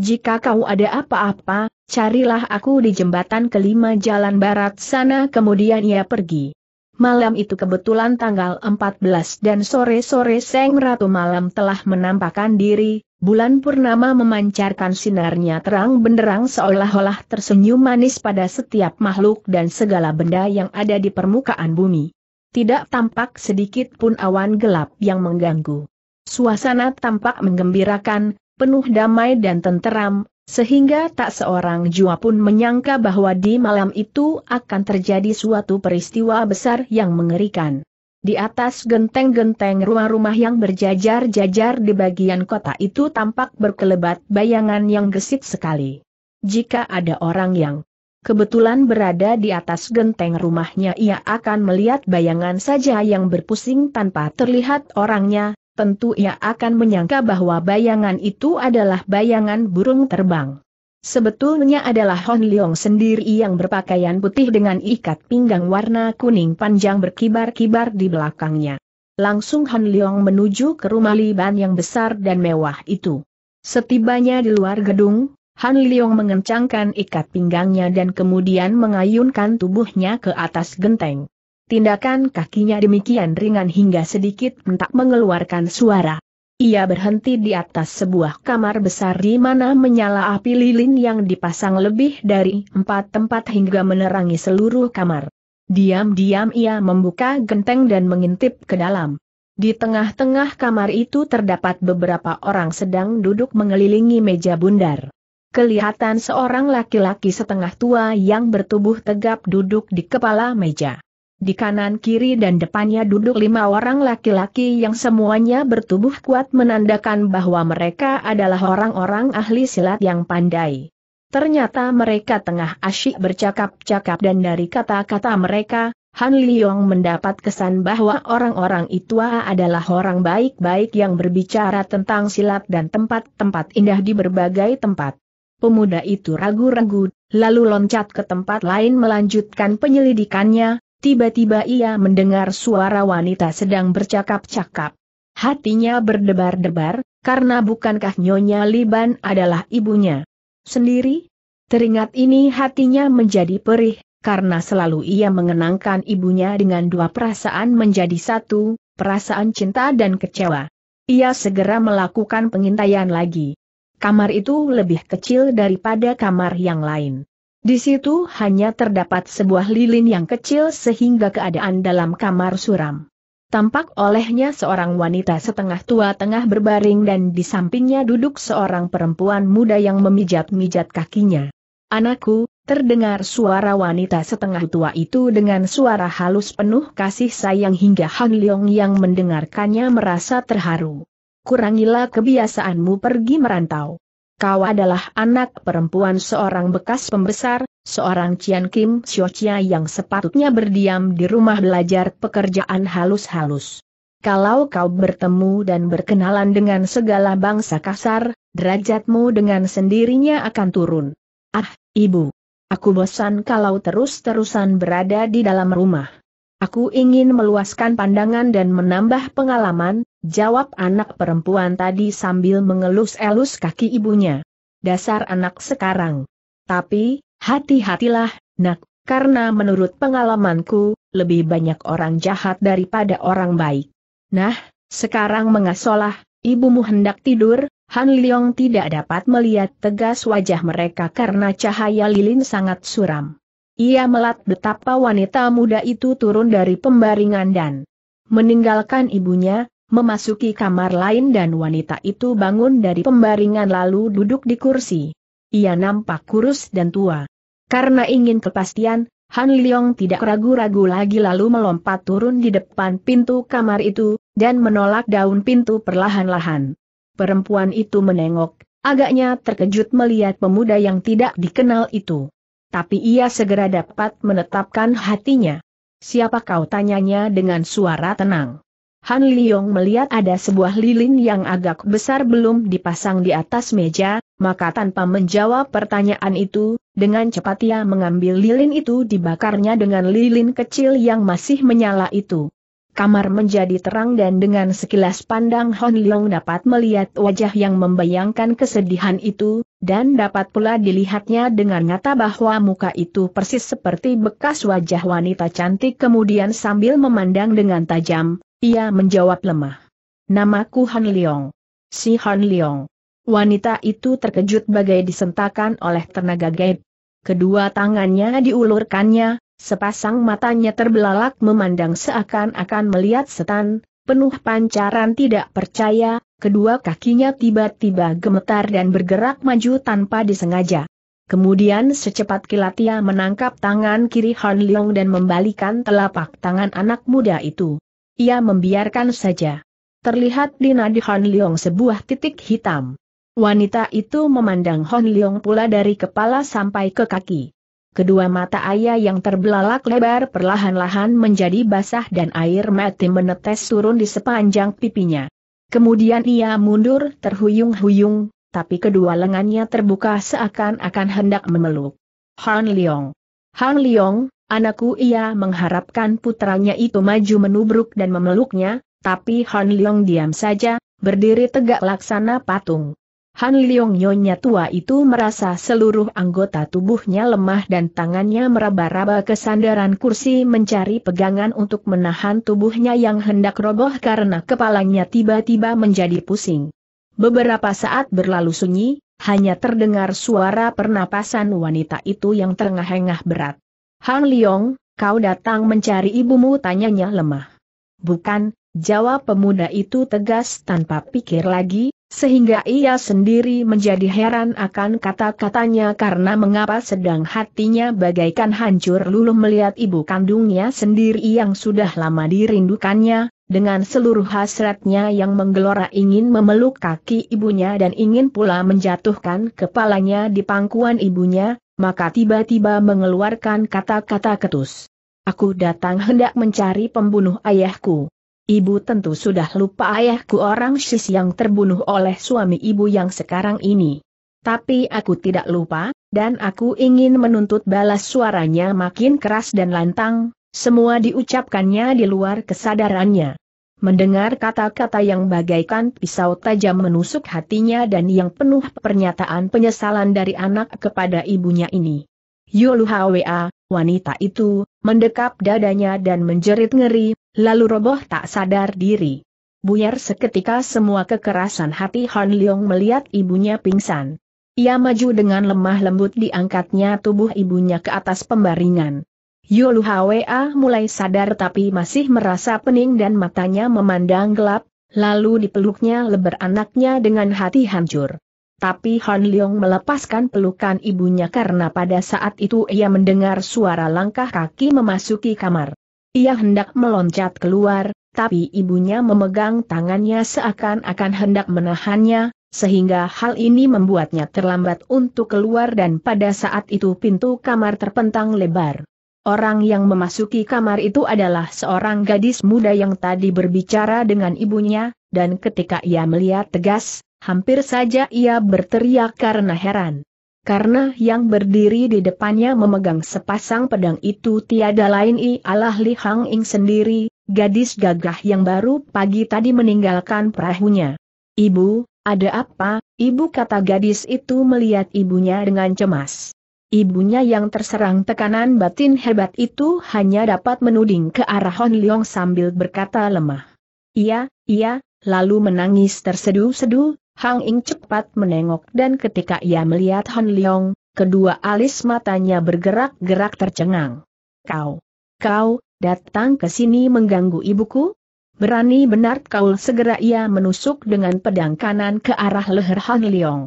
Jika kau ada apa-apa, carilah aku di jembatan kelima jalan barat sana kemudian ia pergi malam itu kebetulan tanggal 14 dan sore-sore Seng Ratu Malam telah menampakkan diri, bulan purnama memancarkan sinarnya terang benderang seolah-olah tersenyum manis pada setiap makhluk dan segala benda yang ada di permukaan bumi. Tidak tampak sedikit pun awan gelap yang mengganggu. Suasana tampak menggembirakan, penuh damai dan tenteram, sehingga tak seorang jua pun menyangka bahwa di malam itu akan terjadi suatu peristiwa besar yang mengerikan. Di atas genteng-genteng rumah-rumah yang berjajar-jajar di bagian kota itu tampak berkelebat bayangan yang gesit sekali. Jika ada orang yang kebetulan berada di atas genteng rumahnya ia akan melihat bayangan saja yang berpusing tanpa terlihat orangnya, tentu ia akan menyangka bahwa bayangan itu adalah bayangan burung terbang. Sebetulnya adalah Hon Leong sendiri yang berpakaian putih dengan ikat pinggang warna kuning panjang berkibar-kibar di belakangnya. Langsung Hon Leong menuju ke rumah Liban yang besar dan mewah itu. Setibanya di luar gedung, Han Leong mengencangkan ikat pinggangnya dan kemudian mengayunkan tubuhnya ke atas genteng. Tindakan kakinya demikian ringan hingga sedikit tak mengeluarkan suara. Ia berhenti di atas sebuah kamar besar di mana menyala api lilin yang dipasang lebih dari empat tempat hingga menerangi seluruh kamar. Diam-diam ia membuka genteng dan mengintip ke dalam. Di tengah-tengah kamar itu terdapat beberapa orang sedang duduk mengelilingi meja bundar. Kelihatan seorang laki-laki setengah tua yang bertubuh tegap duduk di kepala meja. Di kanan kiri dan depannya duduk lima orang laki-laki yang semuanya bertubuh kuat menandakan bahwa mereka adalah orang-orang ahli silat yang pandai. Ternyata mereka tengah asyik bercakap-cakap dan dari kata-kata mereka, Han Liyong mendapat kesan bahwa orang-orang itu adalah orang baik-baik yang berbicara tentang silat dan tempat-tempat indah di berbagai tempat. Pemuda itu ragu-ragu, lalu loncat ke tempat lain melanjutkan penyelidikannya, tiba-tiba ia mendengar suara wanita sedang bercakap-cakap. Hatinya berdebar-debar, karena bukankah Nyonya Liban adalah ibunya sendiri? Teringat ini hatinya menjadi perih, karena selalu ia mengenangkan ibunya dengan dua perasaan menjadi satu, perasaan cinta dan kecewa. Ia segera melakukan pengintaian lagi. Kamar itu lebih kecil daripada kamar yang lain. Di situ hanya terdapat sebuah lilin yang kecil sehingga keadaan dalam kamar suram. Tampak olehnya seorang wanita setengah tua tengah berbaring dan di sampingnya duduk seorang perempuan muda yang memijat-mijat kakinya. Anakku, terdengar suara wanita setengah tua itu dengan suara halus penuh kasih sayang hingga Han Leong yang mendengarkannya merasa terharu. Kurangilah kebiasaanmu pergi merantau kau adalah anak perempuan seorang bekas pembesar, seorang Cian Kim Siocia yang sepatutnya berdiam di rumah belajar pekerjaan halus-halus. Kalau kau bertemu dan berkenalan dengan segala bangsa kasar, derajatmu dengan sendirinya akan turun. Ah, ibu. Aku bosan kalau terus-terusan berada di dalam rumah. Aku ingin meluaskan pandangan dan menambah pengalaman, jawab anak perempuan tadi sambil mengelus-elus kaki ibunya. Dasar anak sekarang. Tapi, hati-hatilah, nak, karena menurut pengalamanku, lebih banyak orang jahat daripada orang baik. Nah, sekarang mengasolah, ibumu hendak tidur, Han Leong tidak dapat melihat tegas wajah mereka karena cahaya lilin sangat suram. Ia melat betapa wanita muda itu turun dari pembaringan dan meninggalkan ibunya, memasuki kamar lain dan wanita itu bangun dari pembaringan lalu duduk di kursi. Ia nampak kurus dan tua. Karena ingin kepastian, Han Liong tidak ragu-ragu lagi lalu melompat turun di depan pintu kamar itu, dan menolak daun pintu perlahan-lahan. Perempuan itu menengok, agaknya terkejut melihat pemuda yang tidak dikenal itu tapi ia segera dapat menetapkan hatinya. Siapa kau tanyanya dengan suara tenang. Han Liyong melihat ada sebuah lilin yang agak besar belum dipasang di atas meja, maka tanpa menjawab pertanyaan itu, dengan cepat ia mengambil lilin itu dibakarnya dengan lilin kecil yang masih menyala itu kamar menjadi terang dan dengan sekilas pandang Hon Leong dapat melihat wajah yang membayangkan kesedihan itu, dan dapat pula dilihatnya dengan nyata bahwa muka itu persis seperti bekas wajah wanita cantik kemudian sambil memandang dengan tajam, ia menjawab lemah. Namaku Hon Leong. Si Hon Leong. Wanita itu terkejut bagai disentakan oleh tenaga gaib. Kedua tangannya diulurkannya, Sepasang matanya terbelalak memandang seakan-akan melihat setan, penuh pancaran tidak percaya, kedua kakinya tiba-tiba gemetar dan bergerak maju tanpa disengaja. Kemudian secepat kilat ia menangkap tangan kiri Han Leong dan membalikan telapak tangan anak muda itu. Ia membiarkan saja. Terlihat di nadi Han Leong sebuah titik hitam. Wanita itu memandang Han Leong pula dari kepala sampai ke kaki. Kedua mata ayah yang terbelalak lebar perlahan-lahan menjadi basah dan air mati menetes turun di sepanjang pipinya. Kemudian ia mundur terhuyung-huyung, tapi kedua lengannya terbuka seakan-akan hendak memeluk. Han Leong. Han Leong, anakku ia mengharapkan putranya itu maju menubruk dan memeluknya, tapi Han Leong diam saja, berdiri tegak laksana patung. Han Leong nyonya tua itu merasa seluruh anggota tubuhnya lemah dan tangannya meraba-raba ke sandaran kursi mencari pegangan untuk menahan tubuhnya yang hendak roboh karena kepalanya tiba-tiba menjadi pusing. Beberapa saat berlalu sunyi, hanya terdengar suara pernapasan wanita itu yang terengah-engah berat. Han Leong, kau datang mencari ibumu tanyanya lemah. Bukan, jawab pemuda itu tegas tanpa pikir lagi, sehingga ia sendiri menjadi heran akan kata-katanya karena mengapa sedang hatinya bagaikan hancur luluh melihat ibu kandungnya sendiri yang sudah lama dirindukannya, dengan seluruh hasratnya yang menggelora ingin memeluk kaki ibunya dan ingin pula menjatuhkan kepalanya di pangkuan ibunya, maka tiba-tiba mengeluarkan kata-kata ketus. Aku datang hendak mencari pembunuh ayahku. Ibu tentu sudah lupa ayahku orang sis yang terbunuh oleh suami ibu yang sekarang ini. Tapi aku tidak lupa, dan aku ingin menuntut balas suaranya makin keras dan lantang, semua diucapkannya di luar kesadarannya. Mendengar kata-kata yang bagaikan pisau tajam menusuk hatinya dan yang penuh pernyataan penyesalan dari anak kepada ibunya ini. Yuluhawea, wanita itu, mendekap dadanya dan menjerit ngeri, lalu roboh tak sadar diri. Buyar seketika semua kekerasan hati Han Leong melihat ibunya pingsan. Ia maju dengan lemah lembut diangkatnya tubuh ibunya ke atas pembaringan. Yolu Hwa mulai sadar tapi masih merasa pening dan matanya memandang gelap, lalu dipeluknya leber anaknya dengan hati hancur. Tapi Han Leong melepaskan pelukan ibunya karena pada saat itu ia mendengar suara langkah kaki memasuki kamar. Ia hendak meloncat keluar, tapi ibunya memegang tangannya seakan-akan hendak menahannya, sehingga hal ini membuatnya terlambat untuk keluar dan pada saat itu pintu kamar terpentang lebar. Orang yang memasuki kamar itu adalah seorang gadis muda yang tadi berbicara dengan ibunya, dan ketika ia melihat tegas, hampir saja ia berteriak karena heran karena yang berdiri di depannya memegang sepasang pedang itu tiada lain ialah Li Hang Ing sendiri, gadis gagah yang baru pagi tadi meninggalkan perahunya. Ibu, ada apa, ibu kata gadis itu melihat ibunya dengan cemas. Ibunya yang terserang tekanan batin hebat itu hanya dapat menuding ke arah Hon Leong sambil berkata lemah. Iya, iya, lalu menangis terseduh-seduh, Hang Ing cepat menengok dan ketika ia melihat Han Leong, kedua alis matanya bergerak-gerak tercengang. Kau, kau, datang ke sini mengganggu ibuku? Berani benar kau segera ia menusuk dengan pedang kanan ke arah leher Han Leong.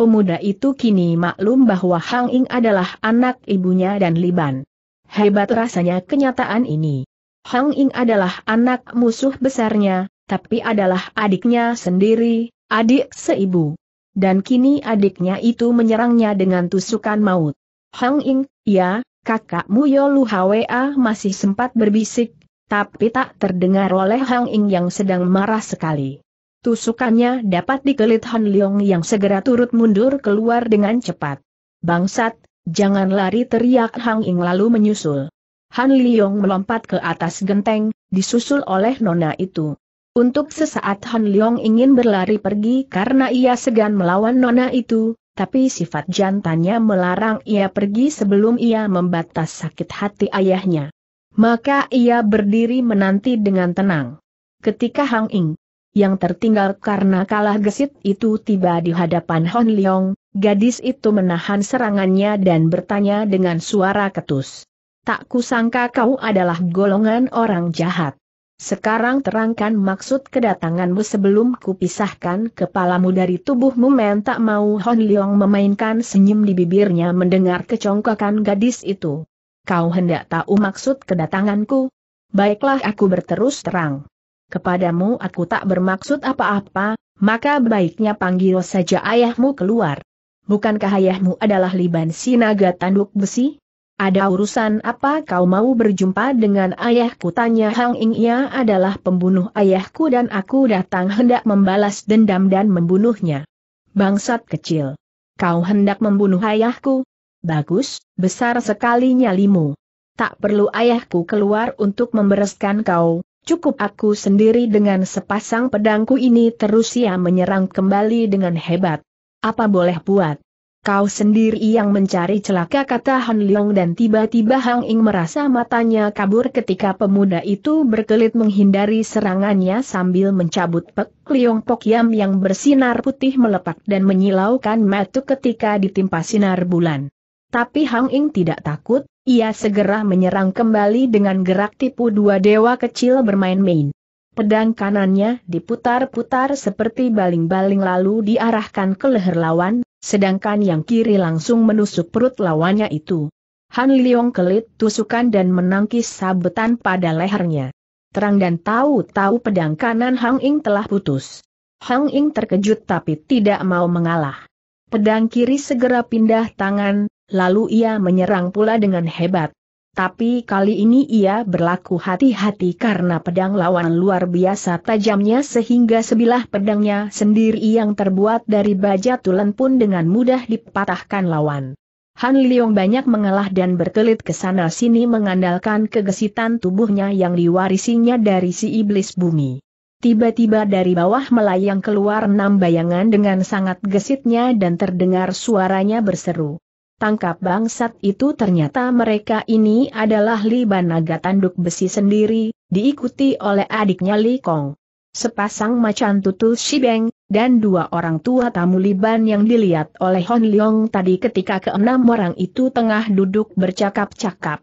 Pemuda itu kini maklum bahwa Hang Ing adalah anak ibunya dan Liban. Hebat rasanya kenyataan ini. Hang Ing adalah anak musuh besarnya, tapi adalah adiknya sendiri, adik seibu. Dan kini adiknya itu menyerangnya dengan tusukan maut. Hang Ing, ya, kakakmu Yolu Hwa masih sempat berbisik, tapi tak terdengar oleh Hang Ing yang sedang marah sekali. Tusukannya dapat dikelit Han Leong yang segera turut mundur keluar dengan cepat. Bangsat, jangan lari teriak Hang Ing lalu menyusul. Han Leong melompat ke atas genteng, disusul oleh nona itu. Untuk sesaat Han Leong ingin berlari pergi karena ia segan melawan nona itu, tapi sifat jantannya melarang ia pergi sebelum ia membatas sakit hati ayahnya. Maka ia berdiri menanti dengan tenang. Ketika Hang Ing, yang tertinggal karena kalah gesit itu tiba di hadapan Han Leong, gadis itu menahan serangannya dan bertanya dengan suara ketus. Tak kusangka kau adalah golongan orang jahat. Sekarang terangkan maksud kedatanganmu sebelum kupisahkan kepalamu dari tubuhmu men tak mau Hon Leong memainkan senyum di bibirnya mendengar kecongkakan gadis itu. Kau hendak tahu maksud kedatanganku? Baiklah aku berterus terang. Kepadamu aku tak bermaksud apa-apa, maka baiknya panggil saja ayahmu keluar. Bukankah ayahmu adalah Liban Sinaga Tanduk Besi? Ada urusan apa kau mau berjumpa dengan ayahku? Tanya Hang Ing ia adalah pembunuh ayahku dan aku datang hendak membalas dendam dan membunuhnya. Bangsat kecil. Kau hendak membunuh ayahku? Bagus, besar sekali nyalimu. Tak perlu ayahku keluar untuk membereskan kau, cukup aku sendiri dengan sepasang pedangku ini terus ia menyerang kembali dengan hebat. Apa boleh buat? Kau sendiri yang mencari celaka kata Han Leong dan tiba-tiba Hang Ing merasa matanya kabur ketika pemuda itu berkelit menghindari serangannya sambil mencabut pek Leong Pok yang bersinar putih melepak dan menyilaukan mata ketika ditimpa sinar bulan. Tapi Hang Ing tidak takut, ia segera menyerang kembali dengan gerak tipu dua dewa kecil bermain-main. Pedang kanannya diputar-putar seperti baling-baling lalu diarahkan ke leher lawan, sedangkan yang kiri langsung menusuk perut lawannya itu. Han Leong kelit tusukan dan menangkis sabetan pada lehernya. Terang dan tahu-tahu pedang kanan Hang Ying telah putus. Hang Ying terkejut tapi tidak mau mengalah. Pedang kiri segera pindah tangan, lalu ia menyerang pula dengan hebat. Tapi kali ini ia berlaku hati-hati karena pedang lawan luar biasa tajamnya sehingga sebilah pedangnya sendiri yang terbuat dari baja tulen pun dengan mudah dipatahkan lawan. Han Liong banyak mengalah dan berkelit ke sana sini mengandalkan kegesitan tubuhnya yang diwarisinya dari si iblis bumi. Tiba-tiba dari bawah melayang keluar enam bayangan dengan sangat gesitnya dan terdengar suaranya berseru tangkap bangsat itu ternyata mereka ini adalah Li Naga tanduk besi sendiri, diikuti oleh adiknya Li Kong. Sepasang macan tutul Shibeng, dan dua orang tua tamu Liban yang dilihat oleh Hon Leong tadi ketika keenam orang itu tengah duduk bercakap-cakap.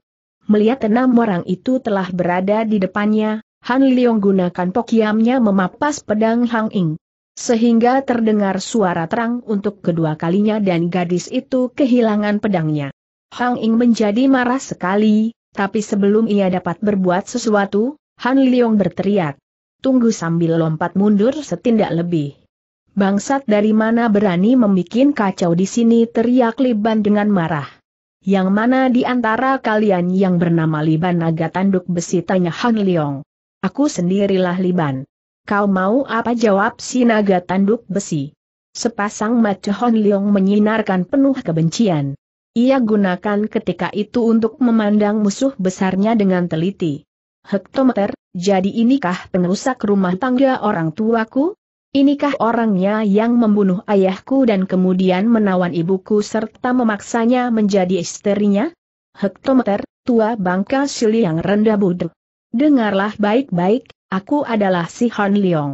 Melihat enam orang itu telah berada di depannya, Han Leong gunakan pokiamnya memapas pedang Hang Ing sehingga terdengar suara terang untuk kedua kalinya dan gadis itu kehilangan pedangnya. Hang Ying menjadi marah sekali, tapi sebelum ia dapat berbuat sesuatu, Han Leong berteriak. Tunggu sambil lompat mundur setindak lebih. Bangsat dari mana berani membuat kacau di sini teriak Liban dengan marah. Yang mana di antara kalian yang bernama Liban naga tanduk besi tanya Han Leong. Aku sendirilah Liban. Kau mau apa jawab si naga tanduk besi? Sepasang mata Hon Leong menyinarkan penuh kebencian. Ia gunakan ketika itu untuk memandang musuh besarnya dengan teliti. Hektometer, jadi inikah pengerusak rumah tangga orang tuaku? Inikah orangnya yang membunuh ayahku dan kemudian menawan ibuku serta memaksanya menjadi istrinya? Hektometer, tua bangka sili yang rendah budek. Dengarlah baik-baik, aku adalah si Han Leong.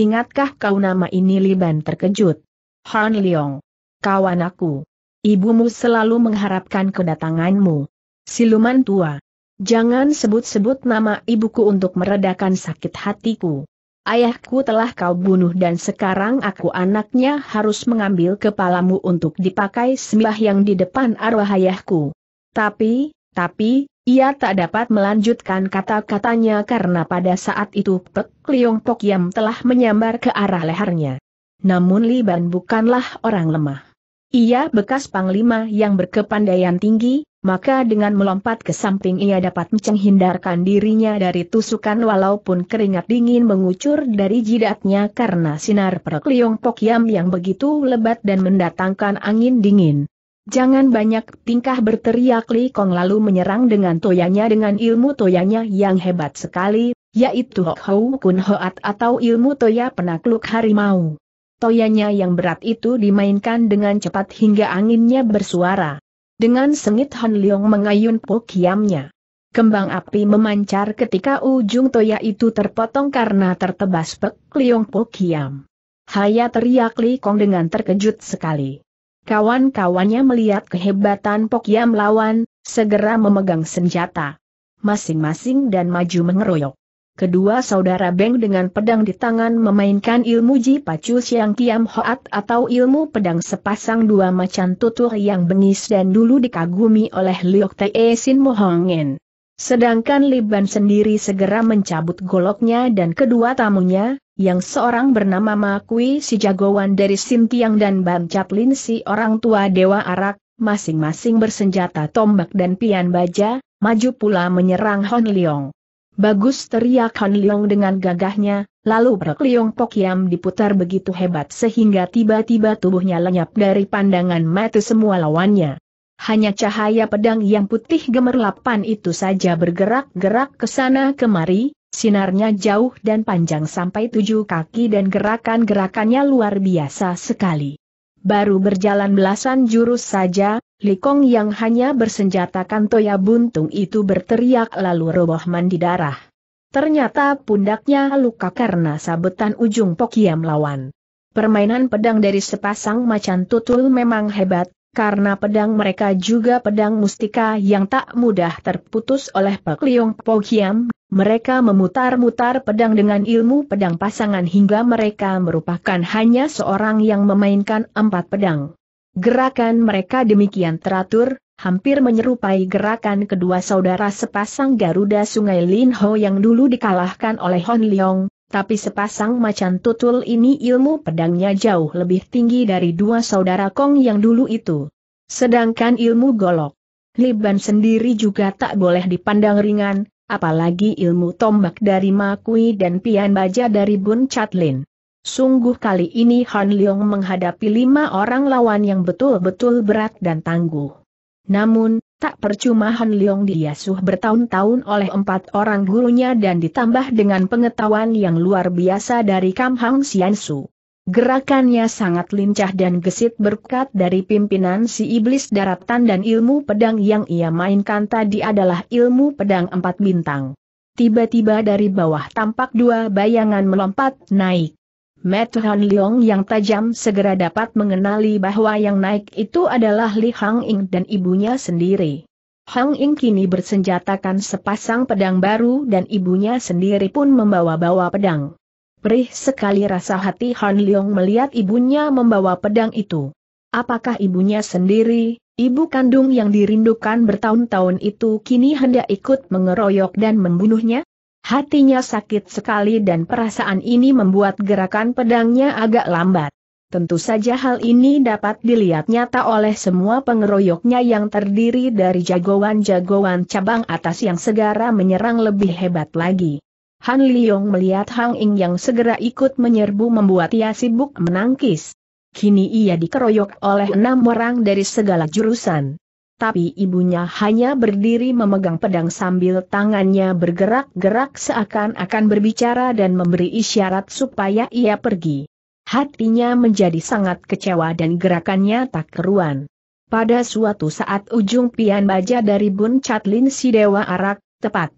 Ingatkah kau nama ini Liban terkejut? Han Leong. Kawan aku. Ibumu selalu mengharapkan kedatanganmu. Siluman tua. Jangan sebut-sebut nama ibuku untuk meredakan sakit hatiku. Ayahku telah kau bunuh dan sekarang aku anaknya harus mengambil kepalamu untuk dipakai sembah yang di depan arwah ayahku. Tapi, tapi, ia tak dapat melanjutkan kata-katanya karena pada saat itu Pek Liong Pok Yam telah menyambar ke arah lehernya. Namun Liban bukanlah orang lemah. Ia bekas panglima yang berkepandaian tinggi, maka dengan melompat ke samping ia dapat menghindarkan dirinya dari tusukan walaupun keringat dingin mengucur dari jidatnya karena sinar Pek Liong Pok Yam yang begitu lebat dan mendatangkan angin dingin. Jangan banyak tingkah berteriak Li Kong lalu menyerang dengan toyanya dengan ilmu toyanya yang hebat sekali, yaitu Hok Hou Kun Hoat atau ilmu toya penakluk harimau. Toyanya yang berat itu dimainkan dengan cepat hingga anginnya bersuara. Dengan sengit Han Leong mengayun pokiamnya. Kembang api memancar ketika ujung toya itu terpotong karena tertebas pek Leong pokiam. Haya teriak Li Kong dengan terkejut sekali. Kawan-kawannya melihat kehebatan Pok Yam lawan, segera memegang senjata. Masing-masing dan maju mengeroyok. Kedua saudara Beng dengan pedang di tangan memainkan ilmu Ji Pacu Siang Kiam Hoat atau ilmu pedang sepasang dua macan tutur yang bengis dan dulu dikagumi oleh Liok Tae Sin Mohongen. Sedangkan Liban sendiri segera mencabut goloknya dan kedua tamunya, yang seorang bernama Makui si jagoan dari Sintiang dan Bam Chaplin si orang tua Dewa Arak, masing-masing bersenjata tombak dan pian baja, maju pula menyerang Hon Leong. Bagus teriak Hon Leong dengan gagahnya, lalu Prek Leong Pok diputar begitu hebat sehingga tiba-tiba tubuhnya lenyap dari pandangan mata semua lawannya. Hanya cahaya pedang yang putih gemerlapan itu saja bergerak-gerak ke sana kemari, sinarnya jauh dan panjang sampai tujuh kaki dan gerakan-gerakannya luar biasa sekali. Baru berjalan belasan jurus saja, Likong yang hanya bersenjatakan toya buntung itu berteriak lalu roboh mandi darah. Ternyata pundaknya luka karena sabetan ujung pokiam lawan. Permainan pedang dari sepasang macan tutul memang hebat, karena pedang mereka juga pedang mustika yang tak mudah terputus oleh Pek Liong Po mereka memutar-mutar pedang dengan ilmu pedang pasangan hingga mereka merupakan hanya seorang yang memainkan empat pedang. Gerakan mereka demikian teratur, hampir menyerupai gerakan kedua saudara sepasang Garuda Sungai Lin Ho yang dulu dikalahkan oleh Hon Leong, tapi sepasang macan tutul ini ilmu pedangnya jauh lebih tinggi dari dua saudara Kong yang dulu itu. Sedangkan ilmu golok, Liban sendiri juga tak boleh dipandang ringan, apalagi ilmu tombak dari Makui dan pian baja dari Bun Chatlin. Sungguh kali ini Han Leong menghadapi lima orang lawan yang betul-betul berat dan tangguh. Namun, Tak percuma Han Leong diasuh bertahun-tahun oleh empat orang gurunya dan ditambah dengan pengetahuan yang luar biasa dari Kam Hang Sian Su. Gerakannya sangat lincah dan gesit berkat dari pimpinan si iblis daratan dan ilmu pedang yang ia mainkan tadi adalah ilmu pedang empat bintang. Tiba-tiba dari bawah tampak dua bayangan melompat naik. Matt Han Leong yang tajam segera dapat mengenali bahwa yang naik itu adalah Li Hang Ying dan ibunya sendiri. Hang Ying kini bersenjatakan sepasang pedang baru dan ibunya sendiri pun membawa-bawa pedang. Perih sekali rasa hati Han Leong melihat ibunya membawa pedang itu. Apakah ibunya sendiri, ibu kandung yang dirindukan bertahun-tahun itu kini hendak ikut mengeroyok dan membunuhnya? Hatinya sakit sekali dan perasaan ini membuat gerakan pedangnya agak lambat. Tentu saja hal ini dapat dilihat nyata oleh semua pengeroyoknya yang terdiri dari jagoan-jagoan cabang atas yang segera menyerang lebih hebat lagi. Han Liyong melihat Hang Ing yang segera ikut menyerbu membuat ia sibuk menangkis. Kini ia dikeroyok oleh enam orang dari segala jurusan tapi ibunya hanya berdiri memegang pedang sambil tangannya bergerak-gerak seakan-akan berbicara dan memberi isyarat supaya ia pergi. Hatinya menjadi sangat kecewa dan gerakannya tak keruan. Pada suatu saat ujung pian baja dari Bun Chatlin si Dewa Arak, tepat.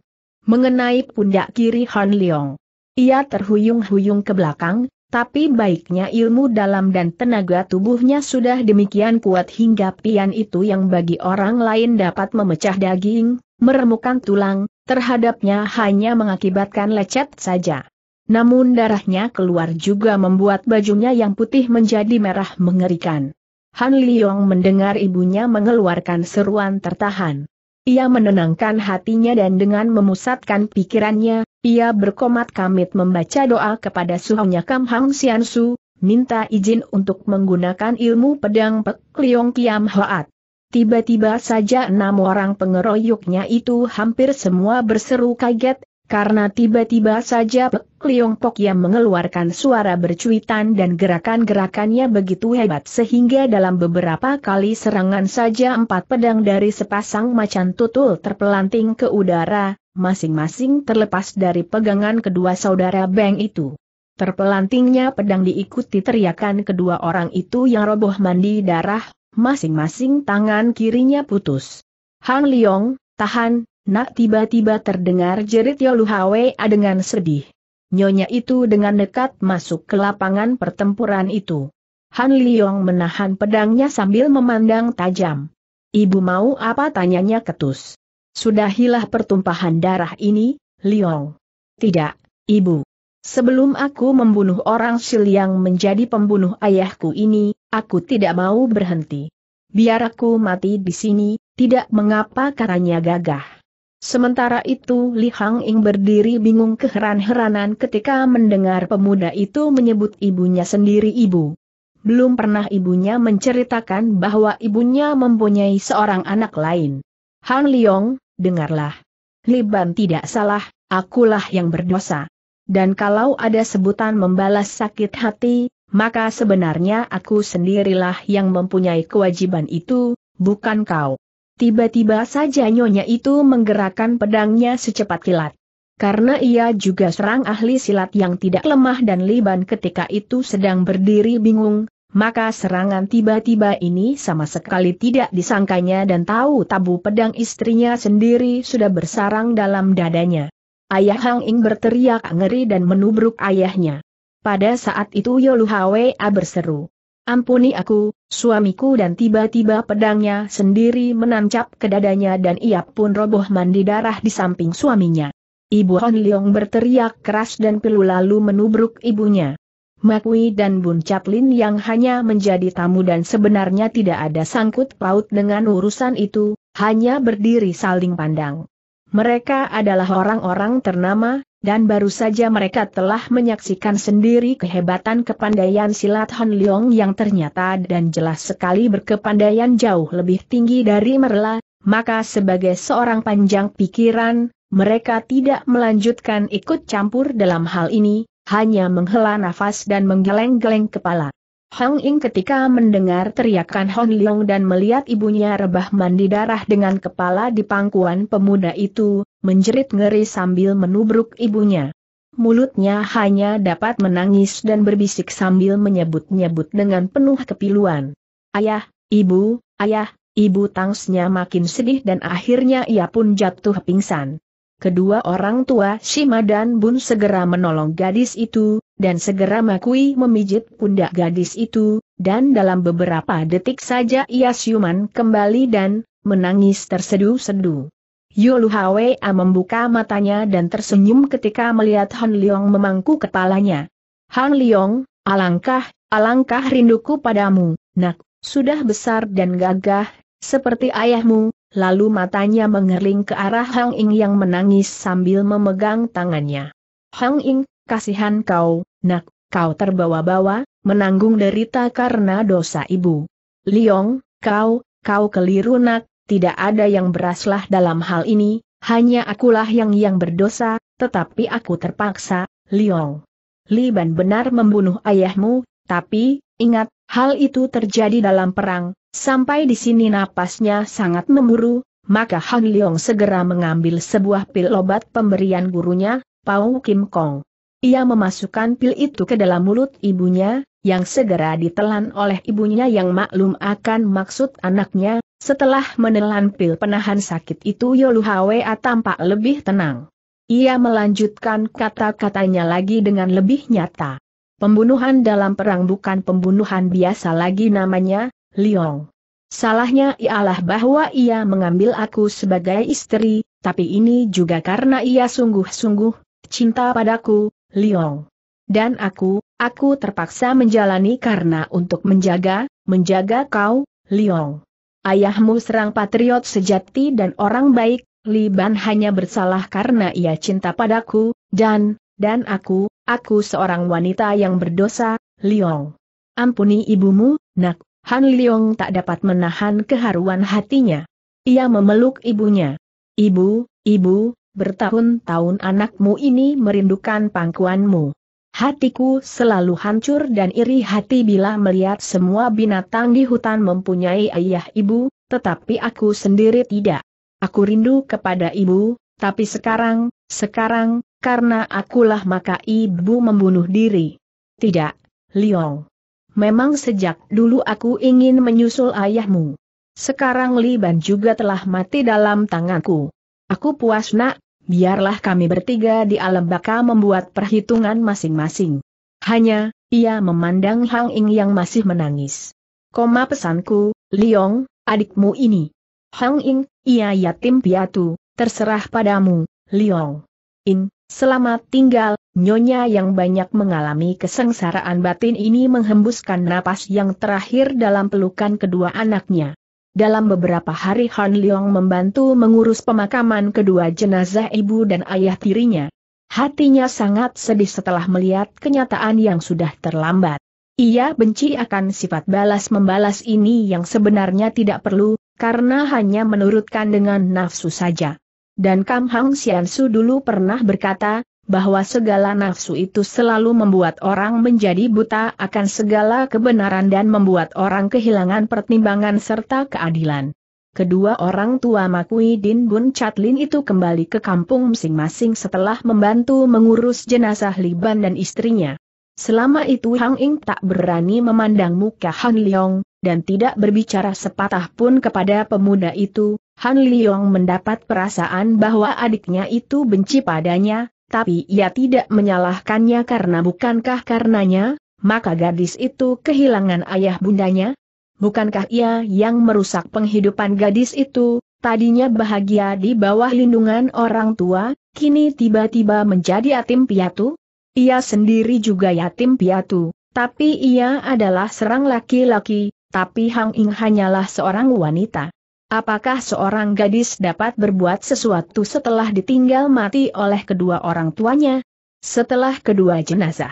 Mengenai pundak kiri Han Leong. Ia terhuyung-huyung ke belakang, tapi baiknya ilmu dalam dan tenaga tubuhnya sudah demikian kuat hingga pian itu yang bagi orang lain dapat memecah daging, meremukan tulang, terhadapnya hanya mengakibatkan lecet saja. Namun darahnya keluar juga membuat bajunya yang putih menjadi merah mengerikan. Han Liyong mendengar ibunya mengeluarkan seruan tertahan. Ia menenangkan hatinya dan dengan memusatkan pikirannya, ia berkomat kamit membaca doa kepada suhunya Kam Hang Sian Su, minta izin untuk menggunakan ilmu pedang Pek Liong Kiam Hoat. Tiba-tiba saja enam orang pengeroyoknya itu hampir semua berseru kaget, karena tiba-tiba saja Pek Liong Pok yang mengeluarkan suara bercuitan dan gerakan-gerakannya begitu hebat sehingga dalam beberapa kali serangan saja empat pedang dari sepasang macan tutul terpelanting ke udara, masing-masing terlepas dari pegangan kedua saudara Beng itu. Terpelantingnya pedang diikuti teriakan kedua orang itu yang roboh mandi darah, masing-masing tangan kirinya putus. Han Liong, tahan, Nak tiba-tiba terdengar jerit Yolu a dengan sedih. Nyonya itu dengan dekat masuk ke lapangan pertempuran itu. Han Liyong menahan pedangnya sambil memandang tajam. Ibu mau apa tanyanya ketus. Sudahilah pertumpahan darah ini, Liyong. Tidak, Ibu. Sebelum aku membunuh orang Sil yang menjadi pembunuh ayahku ini, aku tidak mau berhenti. Biar aku mati di sini, tidak mengapa karanya gagah. Sementara itu Li Hang Ing berdiri bingung keheran-heranan ketika mendengar pemuda itu menyebut ibunya sendiri ibu. Belum pernah ibunya menceritakan bahwa ibunya mempunyai seorang anak lain. Han Liong, dengarlah. Liban tidak salah, akulah yang berdosa. Dan kalau ada sebutan membalas sakit hati, maka sebenarnya aku sendirilah yang mempunyai kewajiban itu, bukan kau. Tiba-tiba saja nyonya itu menggerakkan pedangnya secepat kilat. Karena ia juga serang ahli silat yang tidak lemah dan Liban ketika itu sedang berdiri bingung, maka serangan tiba-tiba ini sama sekali tidak disangkanya dan tahu tabu pedang istrinya sendiri sudah bersarang dalam dadanya. Ayah Hang Ing berteriak ngeri dan menubruk ayahnya. Pada saat itu Hwa berseru. Ampuni aku, suamiku dan tiba-tiba pedangnya sendiri menancap ke dadanya dan ia pun roboh mandi darah di samping suaminya. Ibu Hon Leong berteriak keras dan pilu lalu menubruk ibunya. Makwi dan Bun Chaplin yang hanya menjadi tamu dan sebenarnya tidak ada sangkut paut dengan urusan itu, hanya berdiri saling pandang. Mereka adalah orang-orang ternama, dan baru saja mereka telah menyaksikan sendiri kehebatan kepandaian silat Han Leong yang ternyata dan jelas sekali berkepandaian jauh lebih tinggi dari Merla, maka sebagai seorang panjang pikiran, mereka tidak melanjutkan ikut campur dalam hal ini, hanya menghela nafas dan menggeleng-geleng kepala. Hong Ying ketika mendengar teriakan Hong Leong dan melihat ibunya rebah mandi darah dengan kepala di pangkuan pemuda itu, menjerit ngeri sambil menubruk ibunya. Mulutnya hanya dapat menangis dan berbisik sambil menyebut-nyebut dengan penuh kepiluan. Ayah, ibu, ayah, ibu tangsnya makin sedih dan akhirnya ia pun jatuh pingsan kedua orang tua Sima dan Bun segera menolong gadis itu, dan segera Makui memijit pundak gadis itu, dan dalam beberapa detik saja ia siuman kembali dan menangis tersedu sedu Yolu Hwa membuka matanya dan tersenyum ketika melihat Han Leong memangku kepalanya. Han Leong, alangkah, alangkah rinduku padamu, nak, sudah besar dan gagah, seperti ayahmu, lalu matanya mengerling ke arah Hang Ing yang menangis sambil memegang tangannya. Hang Ing, kasihan kau, nak, kau terbawa-bawa, menanggung derita karena dosa ibu. Liong, kau, kau keliru nak, tidak ada yang beraslah dalam hal ini, hanya akulah yang yang berdosa, tetapi aku terpaksa, Liong. Liban benar membunuh ayahmu, tapi, ingat, hal itu terjadi dalam perang, Sampai di sini napasnya sangat memburu, maka Han Leong segera mengambil sebuah pil obat pemberian gurunya, Pau Kim Kong. Ia memasukkan pil itu ke dalam mulut ibunya, yang segera ditelan oleh ibunya yang maklum akan maksud anaknya, setelah menelan pil penahan sakit itu Yolu Hwa tampak lebih tenang. Ia melanjutkan kata-katanya lagi dengan lebih nyata. Pembunuhan dalam perang bukan pembunuhan biasa lagi namanya, Liong. Salahnya ialah bahwa ia mengambil aku sebagai istri, tapi ini juga karena ia sungguh-sungguh cinta padaku, Liong. Dan aku, aku terpaksa menjalani karena untuk menjaga, menjaga kau, Liong. Ayahmu serang patriot sejati dan orang baik, Li Ban hanya bersalah karena ia cinta padaku, dan, dan aku, aku seorang wanita yang berdosa, Liong. Ampuni ibumu, nak, Han Leong tak dapat menahan keharuan hatinya. Ia memeluk ibunya. Ibu, ibu, bertahun-tahun anakmu ini merindukan pangkuanmu. Hatiku selalu hancur dan iri hati bila melihat semua binatang di hutan mempunyai ayah ibu, tetapi aku sendiri tidak. Aku rindu kepada ibu, tapi sekarang, sekarang, karena akulah maka ibu membunuh diri. Tidak, Liong memang sejak dulu aku ingin menyusul ayahmu. Sekarang Liban juga telah mati dalam tanganku. Aku puas nak, biarlah kami bertiga di alam baka membuat perhitungan masing-masing. Hanya, ia memandang Hang Ying yang masih menangis. Koma pesanku, Yong, adikmu ini. Hang Ying, ia yatim piatu, terserah padamu, Liong. In, selamat tinggal, Nyonya yang banyak mengalami kesengsaraan batin ini menghembuskan napas yang terakhir dalam pelukan kedua anaknya. Dalam beberapa hari Han Leong membantu mengurus pemakaman kedua jenazah ibu dan ayah tirinya. Hatinya sangat sedih setelah melihat kenyataan yang sudah terlambat. Ia benci akan sifat balas-membalas ini yang sebenarnya tidak perlu, karena hanya menurutkan dengan nafsu saja. Dan Kam Hang Xiansu dulu pernah berkata, bahwa segala nafsu itu selalu membuat orang menjadi buta akan segala kebenaran dan membuat orang kehilangan pertimbangan serta keadilan. Kedua orang tua Makui Din Bun Chatlin itu kembali ke kampung masing-masing setelah membantu mengurus jenazah Liban dan istrinya. Selama itu Hang Ing tak berani memandang muka Han Leong, dan tidak berbicara sepatah pun kepada pemuda itu, Han Leong mendapat perasaan bahwa adiknya itu benci padanya, tapi ia tidak menyalahkannya karena bukankah karenanya, maka gadis itu kehilangan ayah bundanya? Bukankah ia yang merusak penghidupan gadis itu, tadinya bahagia di bawah lindungan orang tua, kini tiba-tiba menjadi yatim piatu? Ia sendiri juga yatim piatu, tapi ia adalah serang laki-laki, tapi Hang Ing hanyalah seorang wanita. Apakah seorang gadis dapat berbuat sesuatu setelah ditinggal mati oleh kedua orang tuanya? Setelah kedua jenazah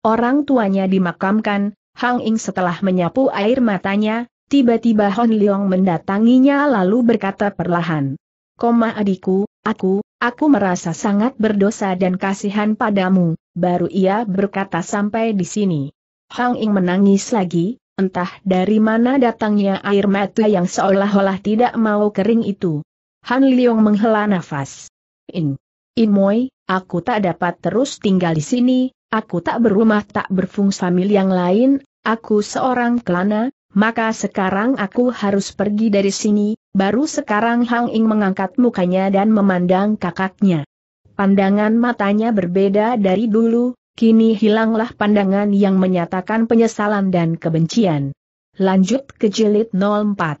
orang tuanya dimakamkan, Hang Ing setelah menyapu air matanya, tiba-tiba Hon Leong mendatanginya lalu berkata perlahan. Koma adikku, aku, aku merasa sangat berdosa dan kasihan padamu, baru ia berkata sampai di sini. Hang Ing menangis lagi, Entah dari mana datangnya air mata yang seolah-olah tidak mau kering itu. Han Leong menghela nafas. In. In Moi, aku tak dapat terus tinggal di sini, aku tak berumah tak famili yang lain, aku seorang kelana, maka sekarang aku harus pergi dari sini, baru sekarang Hang Ing mengangkat mukanya dan memandang kakaknya. Pandangan matanya berbeda dari dulu, Kini hilanglah pandangan yang menyatakan penyesalan dan kebencian. Lanjut ke jilid 04.